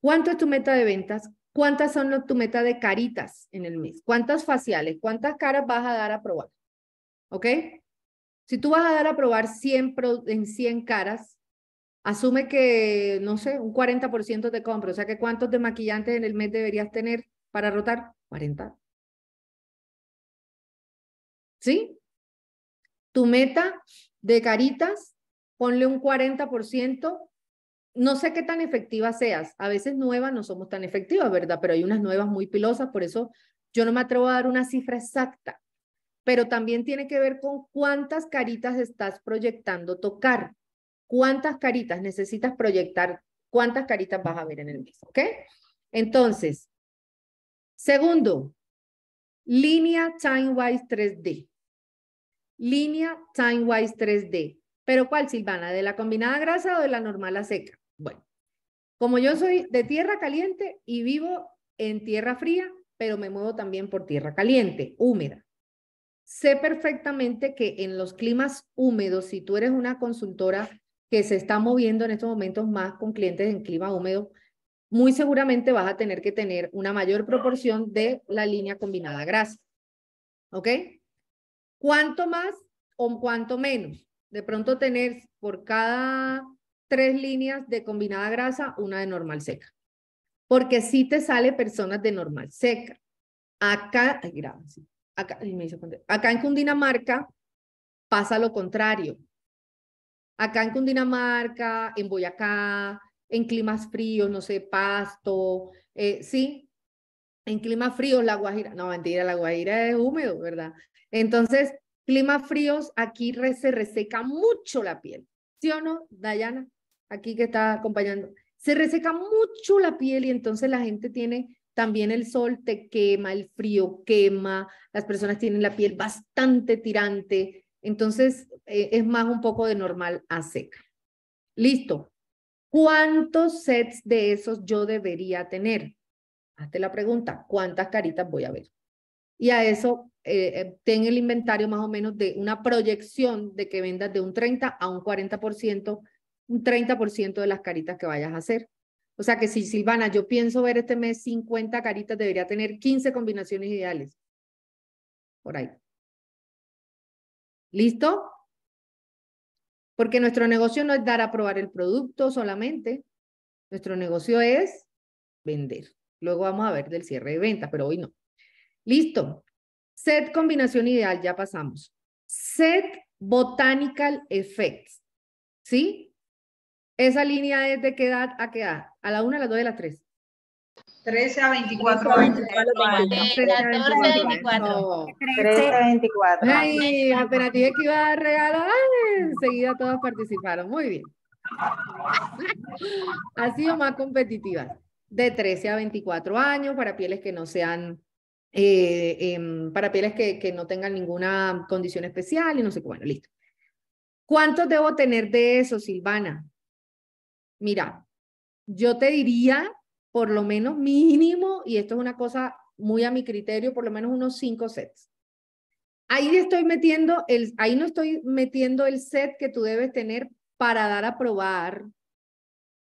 ¿Cuánto es tu meta de ventas? ¿Cuántas son tu meta de caritas en el mes? ¿Cuántas faciales? ¿Cuántas caras vas a dar a probar? ¿Ok? Si tú vas a dar a probar 100 en 100 caras, asume que, no sé, un 40% te compra. O sea, que ¿cuántos de maquillantes en el mes deberías tener para rotar? 40. ¿Sí? Tu meta de caritas, ponle un 40% no sé qué tan efectiva seas. A veces nuevas no somos tan efectivas, ¿verdad? Pero hay unas nuevas muy pilosas, por eso yo no me atrevo a dar una cifra exacta. Pero también tiene que ver con cuántas caritas estás proyectando tocar. ¿Cuántas caritas necesitas proyectar? ¿Cuántas caritas vas a ver en el mes? ¿Ok? Entonces, segundo, línea TimeWise 3D. Línea TimeWise 3D. ¿Pero cuál, Silvana? ¿De la combinada grasa o de la normal a seca? Bueno, como yo soy de tierra caliente y vivo en tierra fría, pero me muevo también por tierra caliente, húmeda. Sé perfectamente que en los climas húmedos, si tú eres una consultora que se está moviendo en estos momentos más con clientes en clima húmedo, muy seguramente vas a tener que tener una mayor proporción de la línea combinada grasa. ¿Ok? ¿Cuánto más o cuánto menos? De pronto tener por cada tres líneas de combinada grasa, una de normal seca. Porque si sí te sale personas de normal seca. Acá, ay, gracias, acá, me acá en Cundinamarca pasa lo contrario. Acá en Cundinamarca, en Boyacá, en climas fríos, no sé, Pasto, eh, sí, en climas fríos la Guajira, no mentira, la Guajira es húmedo, ¿verdad? Entonces, climas fríos, aquí se reseca mucho la piel, ¿sí o no, Dayana? aquí que está acompañando. Se reseca mucho la piel y entonces la gente tiene también el sol te quema, el frío quema, las personas tienen la piel bastante tirante, entonces eh, es más un poco de normal a seca. Listo. ¿Cuántos sets de esos yo debería tener? Hazte la pregunta, ¿cuántas caritas voy a ver? Y a eso eh, eh, ten el inventario más o menos de una proyección de que vendas de un 30 a un 40% un 30% de las caritas que vayas a hacer. O sea que si Silvana, yo pienso ver este mes 50 caritas, debería tener 15 combinaciones ideales. Por ahí. ¿Listo? Porque nuestro negocio no es dar a probar el producto solamente. Nuestro negocio es vender. Luego vamos a ver del cierre de venta, pero hoy no. Listo. Set combinación ideal, ya pasamos. Set botanical effects. ¿Sí? ¿Esa línea es de qué edad a qué edad? ¿A la 1, a las 2 y a las 3? 13 a 24 años. 14 a 24. 13 a 24. Ay, la operativa que iba a regalar. enseguida todas participaron. Muy bien. Ha sido más competitiva. De 13 a 24 años para pieles que no sean, eh, eh, para pieles que, que, no tengan ninguna condición especial y no sé qué. Bueno, listo. ¿Cuántos debo tener de eso, Silvana? Mira, yo te diría, por lo menos mínimo, y esto es una cosa muy a mi criterio, por lo menos unos cinco sets. Ahí estoy metiendo el, ahí no estoy metiendo el set que tú debes tener para dar a probar.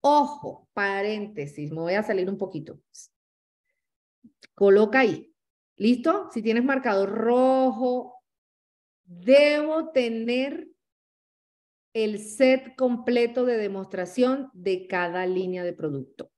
Ojo, paréntesis, me voy a salir un poquito. Coloca ahí. ¿Listo? Si tienes marcador rojo, debo tener el set completo de demostración de cada línea de producto.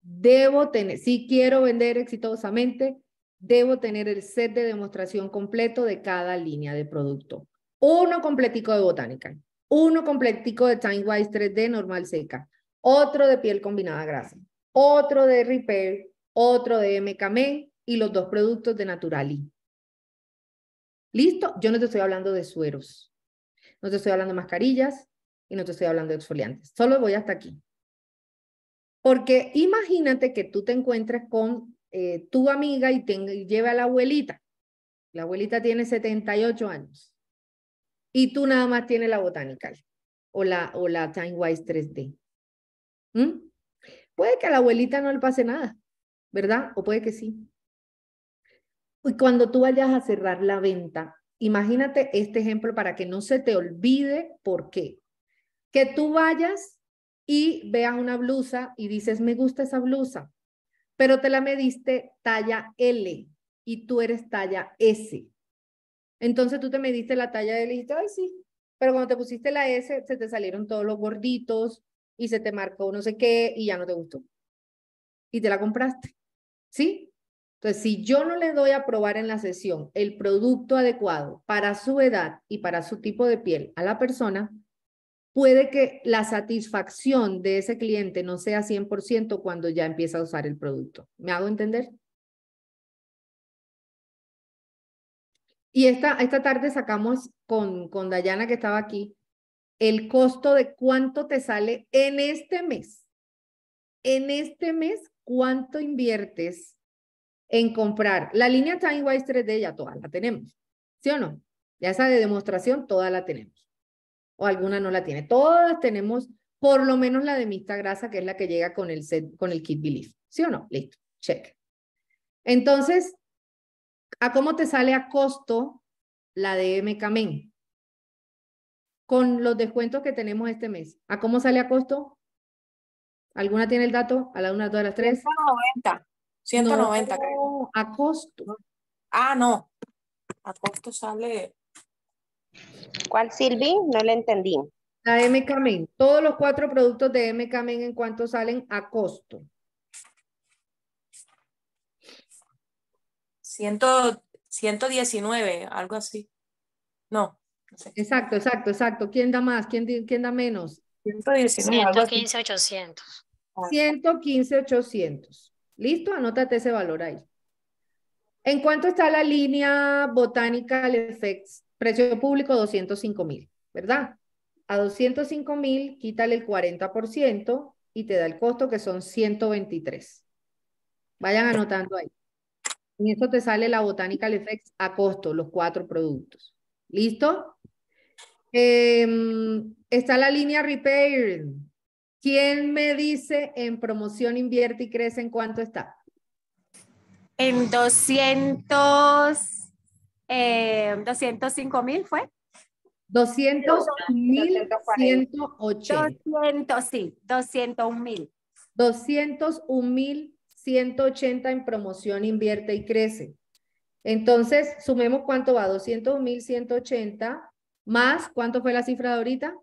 Debo tener, si quiero vender exitosamente, debo tener el set de demostración completo de cada línea de producto. Uno completico de botánica, uno completico de Time 3D normal seca, otro de piel combinada grasa, otro de Repair, otro de MKM y los dos productos de Naturali. ¿Listo? Yo no te estoy hablando de sueros no te estoy hablando de mascarillas y no te estoy hablando de exfoliantes. Solo voy hasta aquí. Porque imagínate que tú te encuentres con eh, tu amiga y, te, lleva a la abuelita. La abuelita tiene 78 años y tú nada más tienes la botánica o la, o la TimeWise 3D. ¿Mm? Puede que a la abuelita no le pase nada, ¿verdad? O puede que sí. Y cuando tú vayas a cerrar la venta, imagínate este ejemplo para que no se te olvide por qué. Que tú vayas y veas una blusa y dices, me gusta esa blusa, pero te la mediste talla L y tú eres talla S. Entonces tú te mediste la talla L y dijiste, ay, sí, pero cuando te pusiste la S se te salieron todos los gorditos y se te marcó no sé qué y ya no te gustó. Y te la compraste. ¿Sí? Entonces, si yo no le doy a probar en la sesión el producto adecuado para su edad y para su tipo de piel a la persona, puede que la satisfacción de ese cliente no sea 100% cuando ya empieza a usar el producto. ¿Me hago entender? Y esta, esta tarde sacamos con, con Dayana que estaba aquí el costo de cuánto te sale en este mes. En este mes, cuánto inviertes en comprar. La línea TimeWise 3D ya toda la tenemos, ¿sí o no? Ya esa de demostración toda la tenemos. O alguna no la tiene. Todas tenemos por lo menos la de mixta grasa, que es la que llega con el, set, con el kit Belief. ¿Sí o no? Listo, check. Entonces, ¿a cómo te sale a costo la de MKMEN? Con los descuentos que tenemos este mes. ¿A cómo sale a costo? ¿Alguna tiene el dato? ¿A la una, dos, a las tres? noventa. 190, creo. A costo. Ah, no. A costo sale. ¿Cuál, Silvi? No le entendí. La MKMen. Todos los cuatro productos de MKMen en cuánto salen a costo. 119, algo así. No. Exacto, exacto, exacto. ¿Quién da más? ¿Quién, quién da menos? 119, 115, 800. 115, 800. Listo, anótate ese valor ahí. ¿En cuánto está la línea Botanical Effects? Precio público 205 mil, ¿verdad? A 205 mil quítale el 40% y te da el costo que son 123. Vayan anotando ahí. Y eso te sale la Botanical Effects a costo, los cuatro productos. ¿Listo? Em, está la línea Repair, ¿Quién me dice en promoción invierte y crece en cuánto está? En 200, eh, 205 mil fue. 200 mil 180. 200, sí, 201 mil. 201 mil 180 en promoción invierte y crece. Entonces, sumemos cuánto va, 201 mil 180 más, ¿cuánto fue la cifra de ahorita?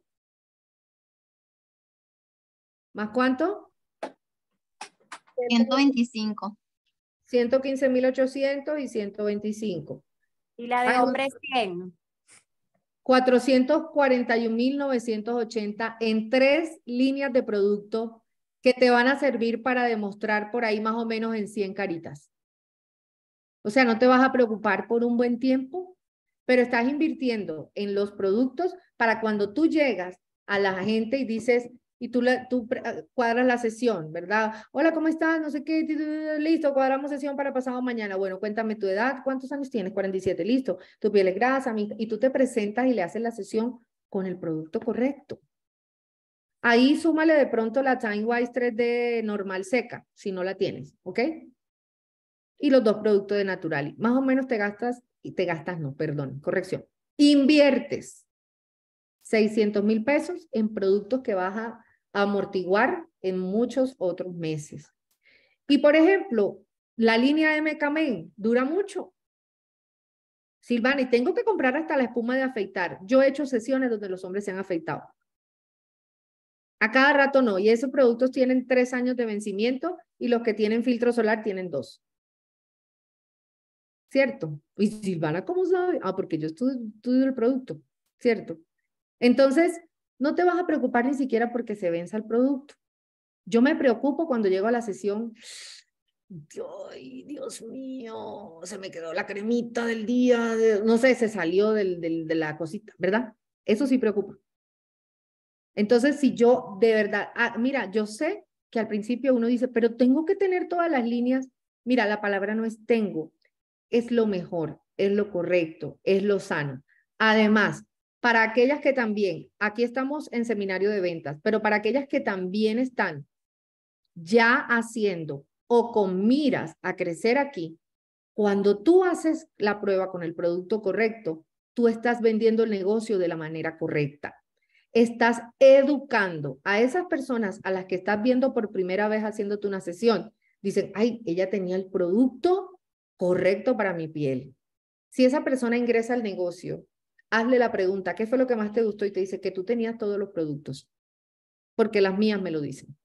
¿Más cuánto? 125. 115.800 y 125. ¿Y la de hombre 100? 441.980 en tres líneas de producto que te van a servir para demostrar por ahí más o menos en 100 caritas. O sea, no te vas a preocupar por un buen tiempo, pero estás invirtiendo en los productos para cuando tú llegas a la gente y dices, y tú, la, tú ah, cuadras la sesión, ¿verdad? Hola, ¿cómo estás? No sé qué, listo, cuadramos sesión para pasado mañana. Bueno, cuéntame tu edad, ¿cuántos años tienes? 47, listo. Tu piel es grasa, y tú te presentas y le haces la sesión con el producto correcto. Ahí súmale de pronto la Time Wise 3D normal seca, si no la tienes, ¿ok? Y los dos productos de Naturali. Más o menos te gastas, y te gastas, no, perdón, corrección. Inviertes 600 mil pesos en productos que vas a amortiguar en muchos otros meses. Y por ejemplo, la línea de dura mucho. Silvana, y tengo que comprar hasta la espuma de afeitar. Yo he hecho sesiones donde los hombres se han afeitado. A cada rato no. Y esos productos tienen tres años de vencimiento y los que tienen filtro solar tienen dos. ¿Cierto? Y Silvana, ¿cómo sabe? Ah, porque yo estudio el producto. ¿Cierto? Entonces, no te vas a preocupar ni siquiera porque se venza el producto. Yo me preocupo cuando llego a la sesión. Dios mío! Se me quedó la cremita del día. no sé, se salió de la cosita, ¿verdad? Eso sí preocupa. Entonces, si yo de verdad, ah, mira, yo sé que al principio uno dice, pero tengo que tener todas las líneas. Mira, la palabra no es tengo, es lo mejor, es lo correcto, es lo sano. Además, para aquellas que también, aquí estamos en seminario de ventas, pero para aquellas que también están ya haciendo o con miras a crecer aquí, cuando tú haces la prueba con el producto correcto, tú estás vendiendo el negocio de la manera correcta. Estás educando a esas personas a las que estás viendo por primera vez haciéndote una sesión. Dicen, ay, ella tenía el producto correcto para mi piel. Si esa persona ingresa al negocio hazle la pregunta, ¿qué fue lo que más te gustó? Y te dice que tú tenías todos los productos, porque las mías me lo dicen.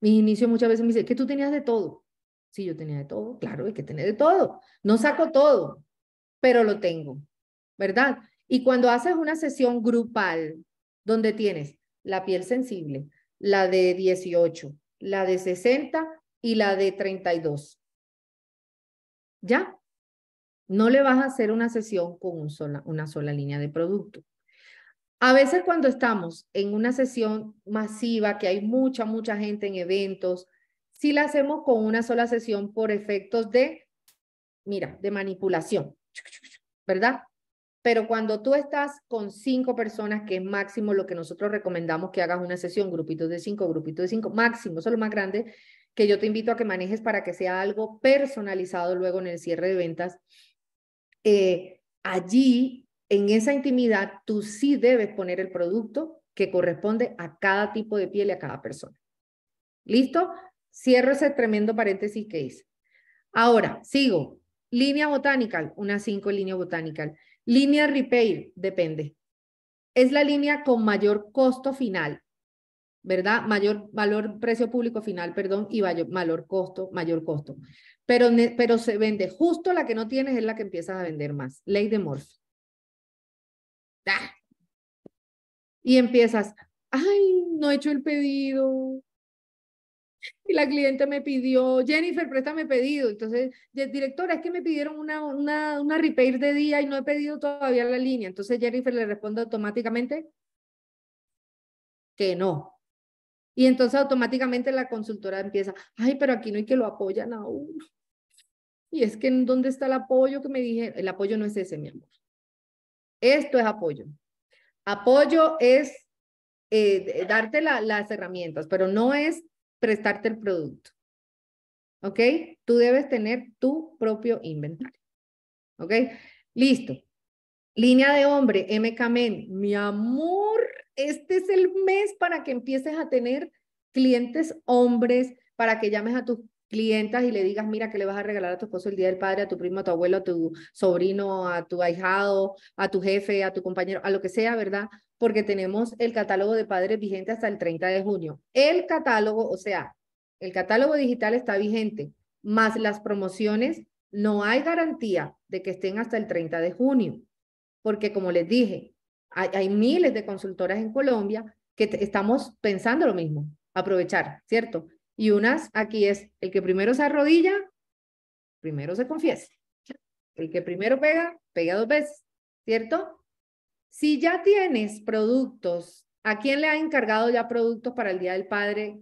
Mis inicios muchas veces me dicen, que tú tenías de todo. Sí, yo tenía de todo, claro, hay que tener de todo. No saco todo, pero lo tengo, ¿verdad? Y cuando haces una sesión grupal, donde tienes la piel sensible, la de 18, la de 60 y la de 32. ¿Ya? No le vas a hacer una sesión con una sola línea de producto. A veces cuando estamos en una sesión masiva, que hay mucha, mucha gente en eventos, si la hacemos con una sola sesión por efectos de, mira, de manipulación, ¿verdad? Pero cuando tú estás con cinco personas, que es máximo lo que nosotros recomendamos que hagas una sesión, grupitos de cinco, grupitos de cinco, máximo, eso más grande que yo te invito a que manejes para que sea algo personalizado luego en el cierre de ventas. Eh, allí, en esa intimidad, tú sí debes poner el producto que corresponde a cada tipo de piel y a cada persona. ¿Listo? Cierro ese tremendo paréntesis que hice. Ahora, sigo. Línea botánica, una cinco línea botánica. Línea repair, depende. Es la línea con mayor costo final ¿verdad? Mayor valor precio público final, perdón, y mayor, costo, mayor costo. Pero, pero se vende justo la que no tienes es la que empiezas a vender más. Ley de Morphy. ¡Ah! Y empiezas, ay, no he hecho el pedido. Y la cliente me pidió, Jennifer, préstame pedido. Entonces, director es que me pidieron una, una, una repair de día y no he pedido todavía la línea. Entonces, Jennifer le responde automáticamente que no, y entonces automáticamente la consultora empieza, ay, pero aquí no hay que lo apoyan a uno. Y es que ¿en dónde está el apoyo que me dije? El apoyo no es ese, mi amor. Esto es apoyo. Apoyo es eh, darte las herramientas, pero no es prestarte el producto. ¿Ok? Tú debes tener tu propio inventario. ¿Ok? Listo. Línea de hombre, MK mi amor, este es el mes para que empieces a tener clientes hombres, para que llames a tus clientas y le digas, mira, que le vas a regalar a tu esposo el día del padre, a tu primo, a tu abuelo, a tu sobrino, a tu ahijado, a tu jefe, a tu compañero, a lo que sea, ¿verdad? Porque tenemos el catálogo de padres vigente hasta el 30 de junio. El catálogo, o sea, el catálogo digital está vigente, más las promociones, no hay garantía de que estén hasta el 30 de junio porque como les dije, hay, miles de consultoras en Colombia que estamos pensando lo mismo, aprovechar, ¿cierto? Y unas aquí es el que primero se arrodilla, primero se confiesa. El que primero pega, pega dos veces, ¿cierto? Si ya tienes productos, ¿a quién le ha encargado ya productos para el Día del Padre?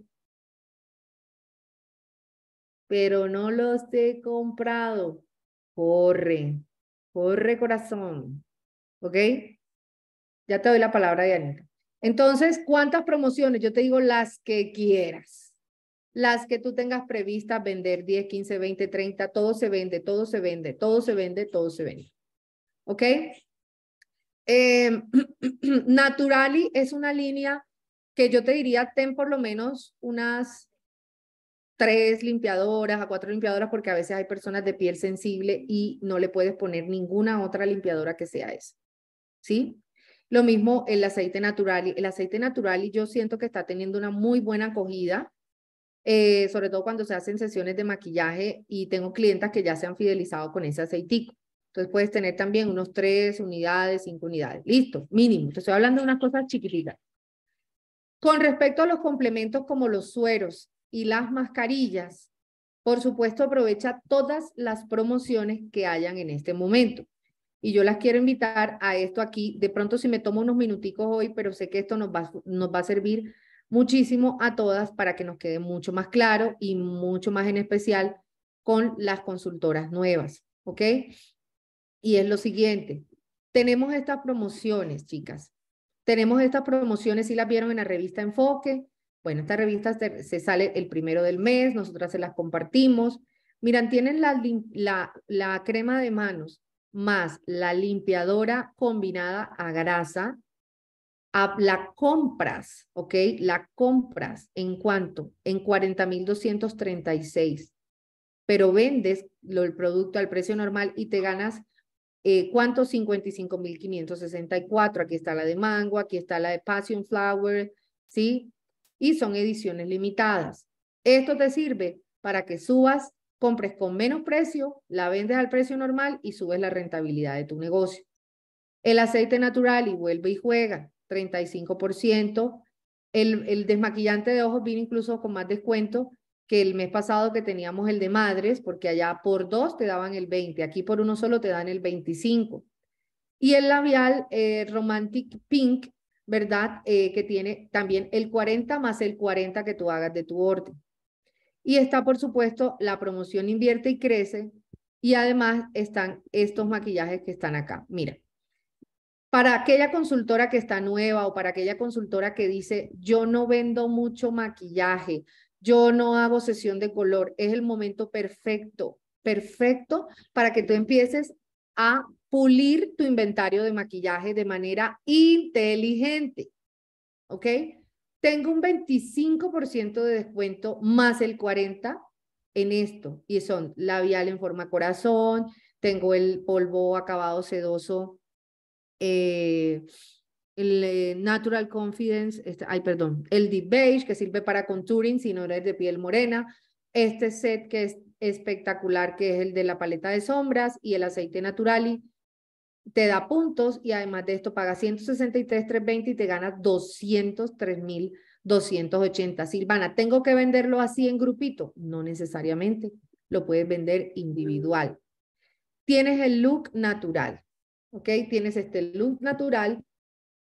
Pero no los he comprado. Corre, corre corazón. ¿Ok? Ya te doy la palabra, Diana. Entonces, ¿cuántas promociones? Yo te digo las que quieras. Las que tú tengas previstas vender 10, 15, 20, 30, todo se vende, todo se vende, todo se vende, todo se vende. ¿Ok? Em, Naturali es una línea que yo te diría, ten por lo menos unas tres limpiadoras a cuatro limpiadoras porque a veces hay personas de piel sensible y no le puedes poner ninguna otra limpiadora que sea esa. ¿sí? Lo mismo el aceite natural. El aceite natural y yo siento que está teniendo una muy buena acogida, eh, sobre todo cuando se hacen sesiones de maquillaje y tengo clientas que ya se han fidelizado con ese aceitico. Entonces puedes tener también unos tres unidades, cinco unidades. Listo, mínimo. estoy hablando de unas cosas chiquititas. Con respecto a los complementos como los sueros y las mascarillas, por supuesto aprovecha todas las promociones que hayan en este momento y yo las quiero invitar a esto aquí. De pronto si me tomo unos minuticos hoy, pero sé que esto nos va, nos va a servir muchísimo a todas para que nos quede mucho más claro y mucho más en especial con las consultoras nuevas, ¿ok? Y es lo siguiente, tenemos estas promociones, chicas. Tenemos estas promociones, si las vieron en la revista Enfoque. Bueno, esta revista se sale el primero del mes, nosotras se las compartimos. Miran, tienen la, la, la crema de manos, más la limpiadora combinada a grasa, a, la compras, ¿ok? La compras en cuánto? En 40.236, pero vendes lo, el producto al precio normal y te ganas eh, ¿cuánto? 55.564. Aquí está la de mango, aquí está la de passion flower, ¿sí? Y son ediciones limitadas. Esto te sirve para que subas compres con menos precio, la vendes al precio normal y subes la rentabilidad de tu negocio. El aceite natural y vuelve y juega, 35%. El, desmaquillante de ojos viene incluso con más descuento que el mes pasado que teníamos el de madres, porque allá por dos te daban el 20, aquí por uno solo te dan el 25. Y el labial eh, Romantic Pink, ¿verdad? Eh, que tiene también el 40 más el 40 que tú hagas de tu orden. Y está, por supuesto, la promoción invierte y crece. Y además están estos maquillajes que están acá. Mira, para aquella consultora que está nueva o para aquella consultora que dice, yo no vendo mucho maquillaje, yo no hago sesión de color, es el momento perfecto, perfecto para que tú empieces a pulir tu inventario de maquillaje de manera inteligente. ¿Ok? tengo un 25% de descuento más el 40% en esto. Y son labial en forma corazón, tengo el polvo acabado sedoso, eh, el eh, Natural Confidence, este, ay, perdón, el Deep Beige que sirve para contouring si no eres de piel morena. Este set que es espectacular, que es el de la paleta de sombras y el aceite naturali te da puntos y además de esto pagas 163,320 y te ganas 203,280. Silvana, ¿tengo que venderlo así en grupito? No necesariamente, lo puedes vender individual. Tienes el look natural, ¿ok? Tienes este look natural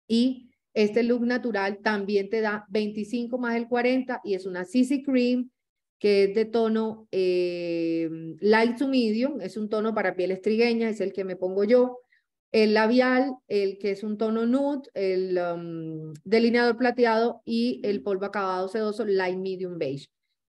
y este look natural también te da 25 más el 40 y es una CC Cream que es de tono eh, light to medium, es un tono para pieles trigueñas, es el que me pongo yo el labial, el que es un tono nude, el um, delineador plateado y el polvo acabado sedoso light medium beige.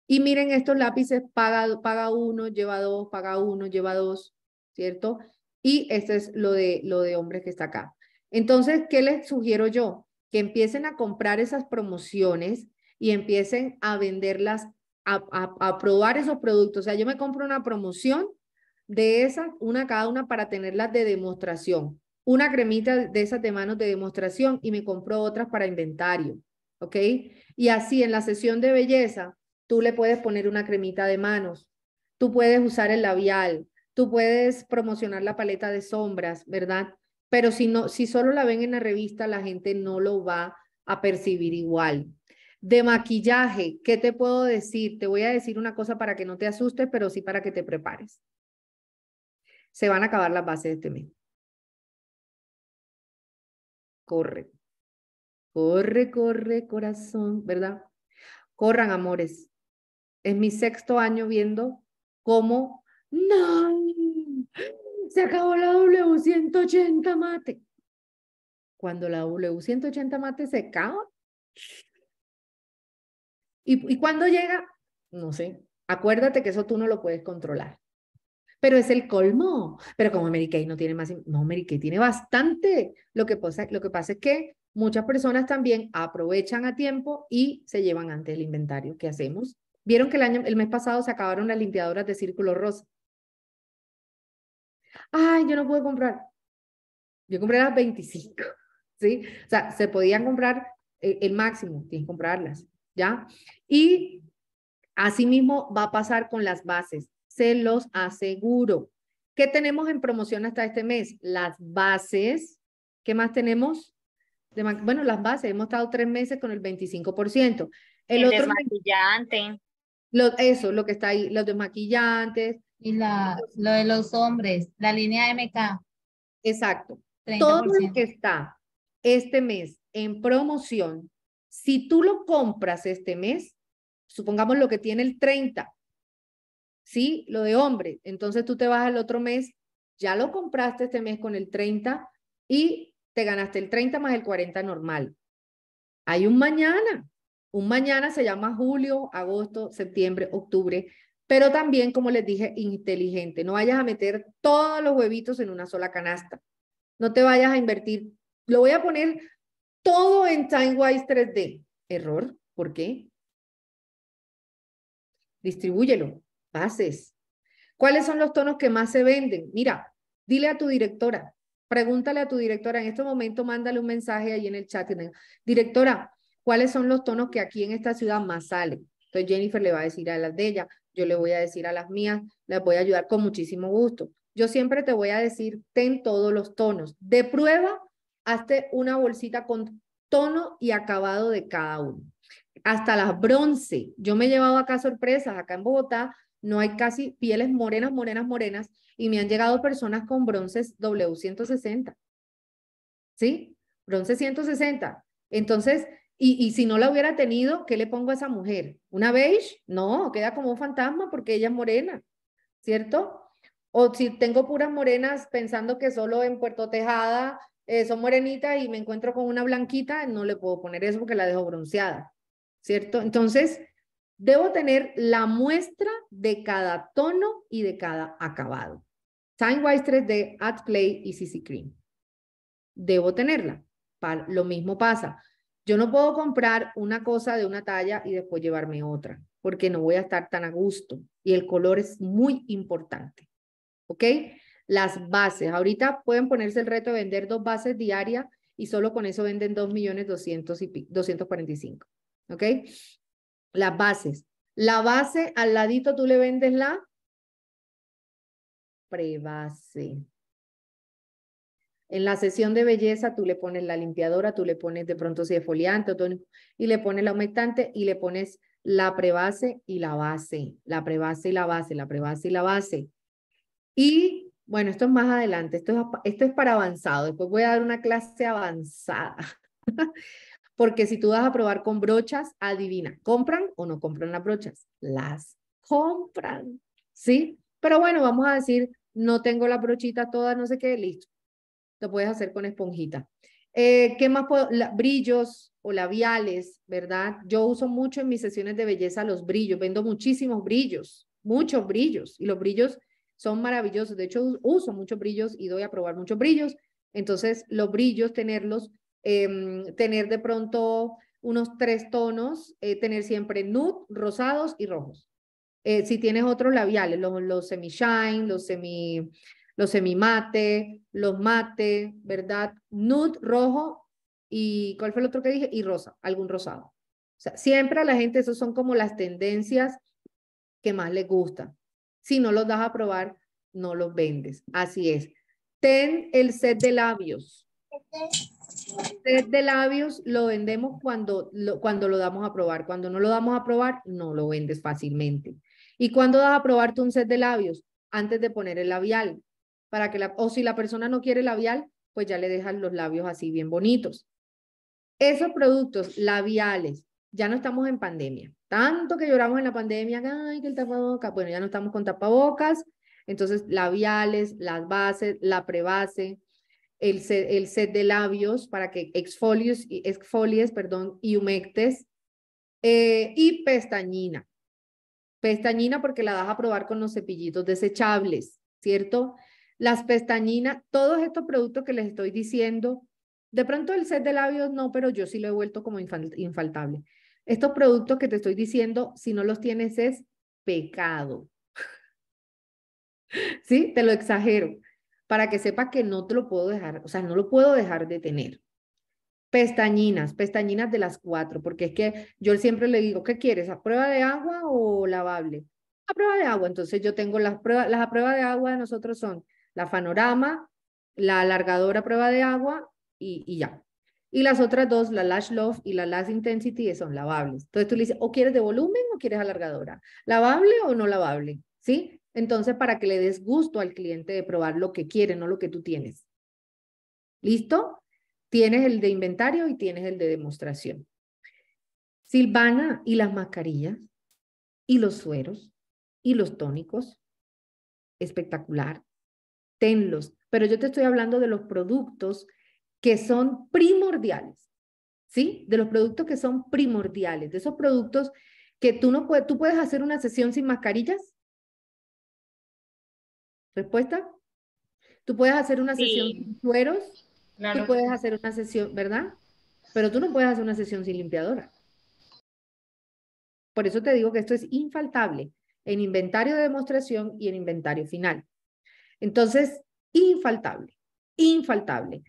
Y miren estos lápices, paga, paga uno, lleva dos, paga uno, lleva dos, ¿cierto? Y este es lo de, lo de hombres que está acá. Entonces, ¿qué les sugiero yo? Que empiecen a comprar esas promociones y empiecen a venderlas, a probar esos productos. O sea, yo me compro una promoción de esas, una cada una para tenerlas de demostración. Una cremita de esas de manos de demostración y me compro otras para inventario. ¿Ok? Y así en la sesión de belleza, tú le puedes poner una cremita de manos, tú puedes usar el labial, tú puedes promocionar la paleta de sombras, ¿verdad? Pero si, no, si solo la ven en la revista, la gente no lo va a percibir igual. De maquillaje, ¿qué te puedo decir? Te voy a decir una cosa para que no te asustes, pero sí para que te prepares se van a acabar las bases de este mes. Corre. Corre, corre, corazón, ¿verdad? Corran, amores. Es mi sexto año viendo cómo, no, se acabó la W180 mate. Cuando la W180 mate se acaba, ¿Y, ¿Y cuándo llega? No sé. Acuérdate que eso tú no lo puedes controlar pero es el colmo. Pero como Mary Kay no tiene más, no, Mary Kay tiene bastante. Lo que pasa, es que muchas personas también aprovechan a tiempo y se llevan antes el inventario. ¿Qué hacemos? Vieron que el, año, el mes pasado se acabaron las limpiadoras de círculo rosa. Ay, yo no pude comprar. Yo compré las 25, ¿sí? O sea, se podían comprar eh, el, máximo, tienes que comprarlas, ¿ya? Y Asimismo va a pasar con las bases se los aseguro. ¿Qué tenemos en promoción hasta este mes? Las bases. ¿Qué más tenemos? bueno, las bases. Hemos estado tres meses con el 25%. El, el desmaquillante. eso, lo que está ahí, los desmaquillantes. Y la, lo de los hombres, la línea MK. Exacto. Todo lo que está este mes en promoción, si tú lo compras este mes, supongamos lo que tiene el 30, ¿sí? Lo de hombre. Entonces tú te vas al otro mes, ya lo compraste este mes con el 30 y te ganaste el 30 más el 40 normal. Hay un mañana. Un mañana se llama julio, agosto, septiembre, octubre, pero también, como les dije, inteligente. No vayas a meter todos los huevitos en una sola canasta. No te vayas a invertir. Lo voy a poner todo en TimeWise 3D. Error. ¿Por qué? Distribúyelo. ¿Cuáles son los tonos que más se venden? Mira, dile a tu directora, pregúntale a tu directora, en este momento mándale un mensaje ahí en el chat. Directora, ¿cuáles son los tonos que aquí en esta ciudad más salen? Entonces Jennifer le va a decir a las de ella, yo le voy a decir a las mías, les voy a ayudar con muchísimo gusto. Yo siempre te voy a decir, ten todos los tonos. De prueba, hazte una bolsita con tono y acabado de cada uno. Hasta las bronce. Yo me he llevado acá sorpresas. Acá en Bogotá no hay casi pieles morenas, morenas, morenas, y me han llegado personas con bronces W160. ¿Sí? Bronce 160. Entonces, y, si no la hubiera tenido, ¿qué le pongo a esa mujer? ¿Una beige? No, queda como un fantasma porque ella es morena, ¿cierto? O si tengo puras morenas pensando que solo en Puerto Tejada eh, son morenitas y me encuentro con una blanquita, no le puedo poner eso porque la dejo bronceada, ¿cierto? Entonces, Debo tener la muestra de cada tono y de cada acabado. Timewise 3D, AdPlay y CC Cream. Debo tenerla. Lo mismo pasa. Yo no puedo comprar una cosa de una talla y después llevarme otra, porque no voy a estar tan a gusto. Y el color es muy importante. ¿Ok? Las bases. Ahorita pueden ponerse el reto de vender dos bases diarias y solo con eso venden dos ¿Ok? las bases. La base, al ladito tú le vendes la prebase. En la sesión de belleza tú le pones la limpiadora, tú le pones de pronto si foliante o y le pones la humectante y le pones la prebase y la base, la prebase y la base, la prebase y la base. Y bueno, esto es más adelante, esto es, esto es para avanzado, después voy a dar una clase avanzada. Porque si tú vas a probar con brochas, adivina, ¿compran o no compran las brochas? Las compran, ¿sí? Pero bueno, vamos a decir, no tengo la brochita toda, no sé qué, listo. Lo puedes hacer con esponjita. Eh, ¿Qué más puedo? brillos o labiales, ¿verdad? Yo uso mucho en mis sesiones de belleza los brillos, vendo muchísimos brillos, muchos brillos, y los brillos son maravillosos. De hecho, uso muchos brillos y doy a probar muchos brillos. Entonces, los brillos, tenerlos Em, tener de pronto unos tres tonos, eh, tener siempre nude, rosados y rojos. Eh, si tienes otros labiales, los, los semi-shine, los semi los mate, los mate, ¿verdad? Nude, rojo y ¿cuál fue el otro que dije? Y rosa, algún rosado. O sea, siempre a la gente esos son como las tendencias que más les gustan. Si no los das a probar, no los vendes. Así es. Ten el set de labios set este de labios lo vendemos cuando lo, cuando lo damos a probar. Cuando no lo damos a probar, no lo vendes fácilmente. ¿Y cuando das a probar tú un set de labios? Antes de poner el labial. Para que o si la persona no quiere labial, pues ya le dejan los labios así bien bonitos. Esos productos labiales, ya no estamos en pandemia. Tanto que lloramos en la pandemia, que el tapabocas. Bueno, ya no estamos con tapabocas. Entonces, labiales, las bases, la prebase, el set, de labios para que exfolies, exfolies perdón, y humectes. Eh, y pestañina. Pestañina porque la vas a probar con los cepillitos desechables, ¿cierto? Las pestañinas, todos estos productos que les estoy diciendo, de pronto el set de labios no, pero yo sí lo he vuelto como infaltable. Estos productos que te estoy diciendo, si no los tienes es pecado. ¿Sí? Te lo exagero para que sepa que no te lo puedo dejar, o sea, no lo puedo dejar de tener. Pestañinas, pestañinas de las cuatro, porque es que yo siempre le digo, ¿qué quieres? ¿A prueba de agua o lavable? A prueba de agua. Entonces yo tengo las pruebas, las a prueba de agua de nosotros son la panorama, la alargadora a prueba de agua y, ya. Y las otras dos, la Lash Love y la Lash Intensity, son lavables. Entonces tú le dices, o quieres de volumen o quieres alargadora. Lavable o no lavable, ¿sí? Entonces, para que le des gusto al cliente de probar lo que quiere, no lo que tú tienes. ¿Listo? Tienes el de inventario y tienes el de demostración. Silvana, ¿y las mascarillas? ¿Y los sueros? ¿Y los tónicos? Espectacular. Tenlos. Pero yo te estoy hablando de los productos que son primordiales. ¿Sí? De los productos que son primordiales, de esos productos que tú no puedes, tú puedes hacer una sesión sin mascarillas, ¿Respuesta? Tú puedes hacer una sesión sin sueros, tú puedes hacer una sesión, ¿verdad? Pero tú no puedes hacer una sesión sin limpiadora. Por eso te digo que esto es infaltable en inventario de demostración y en inventario final. Entonces, infaltable, infaltable.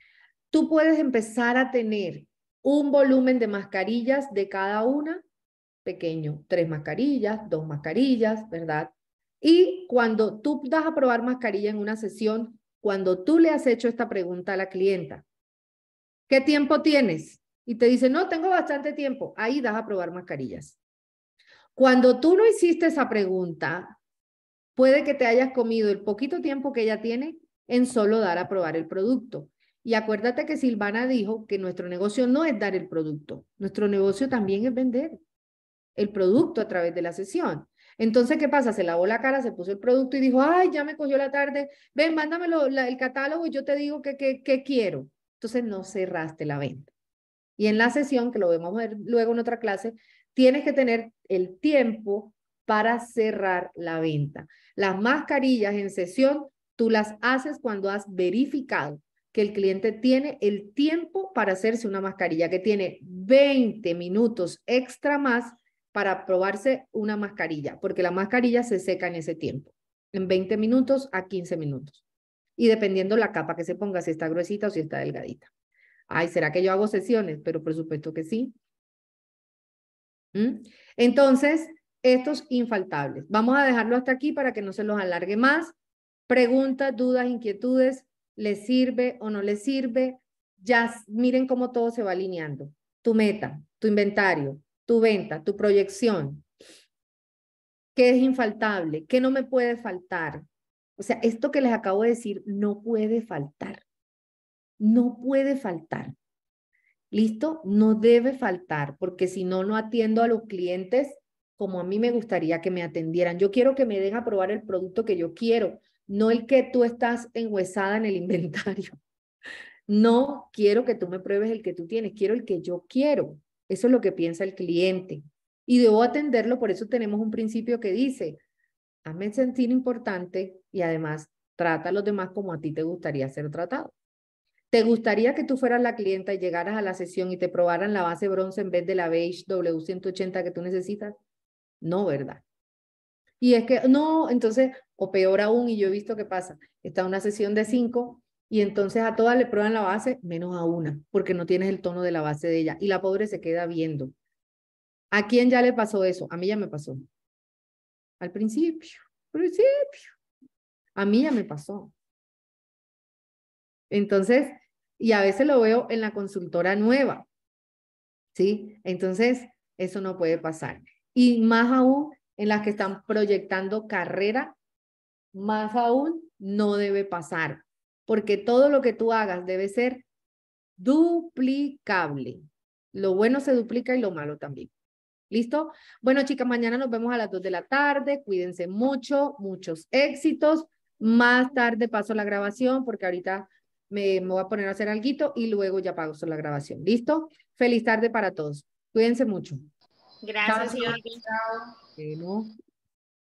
Tú puedes empezar a tener un volumen de mascarillas de cada una, pequeño, tres mascarillas, dos mascarillas, ¿verdad? Y cuando tú das a probar mascarilla en una sesión, cuando tú le has hecho esta pregunta a la clienta, ¿qué tiempo tienes? Y te dice, no, tengo bastante tiempo. Ahí das a probar mascarillas. Cuando tú no hiciste esa pregunta, puede que te hayas comido el poquito tiempo que ella tiene en solo dar a probar el producto. Y acuérdate que Silvana dijo que nuestro negocio no es dar el producto, nuestro negocio también es vender el producto a través de la sesión. Entonces, ¿qué pasa? Se lavó la cara, se puso el producto y dijo, ay, ya me cogió la tarde, ven, mándamelo el catálogo y yo te digo qué que, quiero. Entonces, no cerraste la venta. Y en la sesión, que lo vemos luego en otra clase, tienes que tener el tiempo para cerrar la venta. Las mascarillas en sesión, tú las haces cuando has verificado que el cliente tiene el tiempo para hacerse una mascarilla, que tiene 20 minutos extra más para probarse una mascarilla, porque la mascarilla se seca en ese tiempo, en 20 minutos a 15 minutos. Y dependiendo la capa que se ponga, si está gruesita o si está delgadita. Ay, ¿será que yo hago sesiones? Pero por supuesto que sí. ¿Mm? Entonces, estos infaltables. Vamos a dejarlo hasta aquí para que no se los alargue más. Preguntas, dudas, inquietudes, ¿les sirve o no les sirve? Ya miren cómo todo se va alineando. Tu meta, tu inventario, tu venta, tu proyección, qué es infaltable, qué no me puede faltar. O sea, esto que les acabo de decir no puede faltar. No puede faltar. ¿Listo? No debe faltar, porque si no, no atiendo a los clientes como a mí me gustaría que me atendieran. Yo quiero que me den a probar el producto que yo quiero, no el que tú estás enhuesada en el inventario. No quiero que tú me pruebes el que tú tienes, quiero el que yo quiero. Eso es lo que piensa el cliente. Y debo atenderlo, por eso tenemos un principio que dice, hazme sentir importante y además trata a los demás como a ti te gustaría ser tratado. ¿Te gustaría que tú fueras la clienta y llegaras a la sesión y te probaran la base bronce en vez de la beige W180 que tú necesitas? No, ¿verdad? Y es que, no, entonces, o peor aún, y yo he visto que pasa, está una sesión de cinco y entonces a todas le prueban la base, menos a una, porque no tienes el tono de la base de ella. Y la pobre se queda viendo. ¿A quién ya le pasó eso? A mí ya me pasó. Al principio, principio. A mí ya me pasó. Entonces, y a veces lo veo en la consultora nueva. ¿Sí? Entonces, eso no puede pasar. Y más aún en las que están proyectando carrera, más aún no debe pasar, porque todo lo que tú hagas debe ser duplicable. Lo bueno se duplica y lo malo también. ¿Listo? Bueno, chicas, mañana nos vemos a las 2 de la tarde. Cuídense mucho, muchos éxitos. Más tarde paso la grabación porque ahorita me, voy a poner a hacer algo y luego ya paso la grabación. ¿Listo? Feliz tarde para todos. Cuídense mucho. Gracias,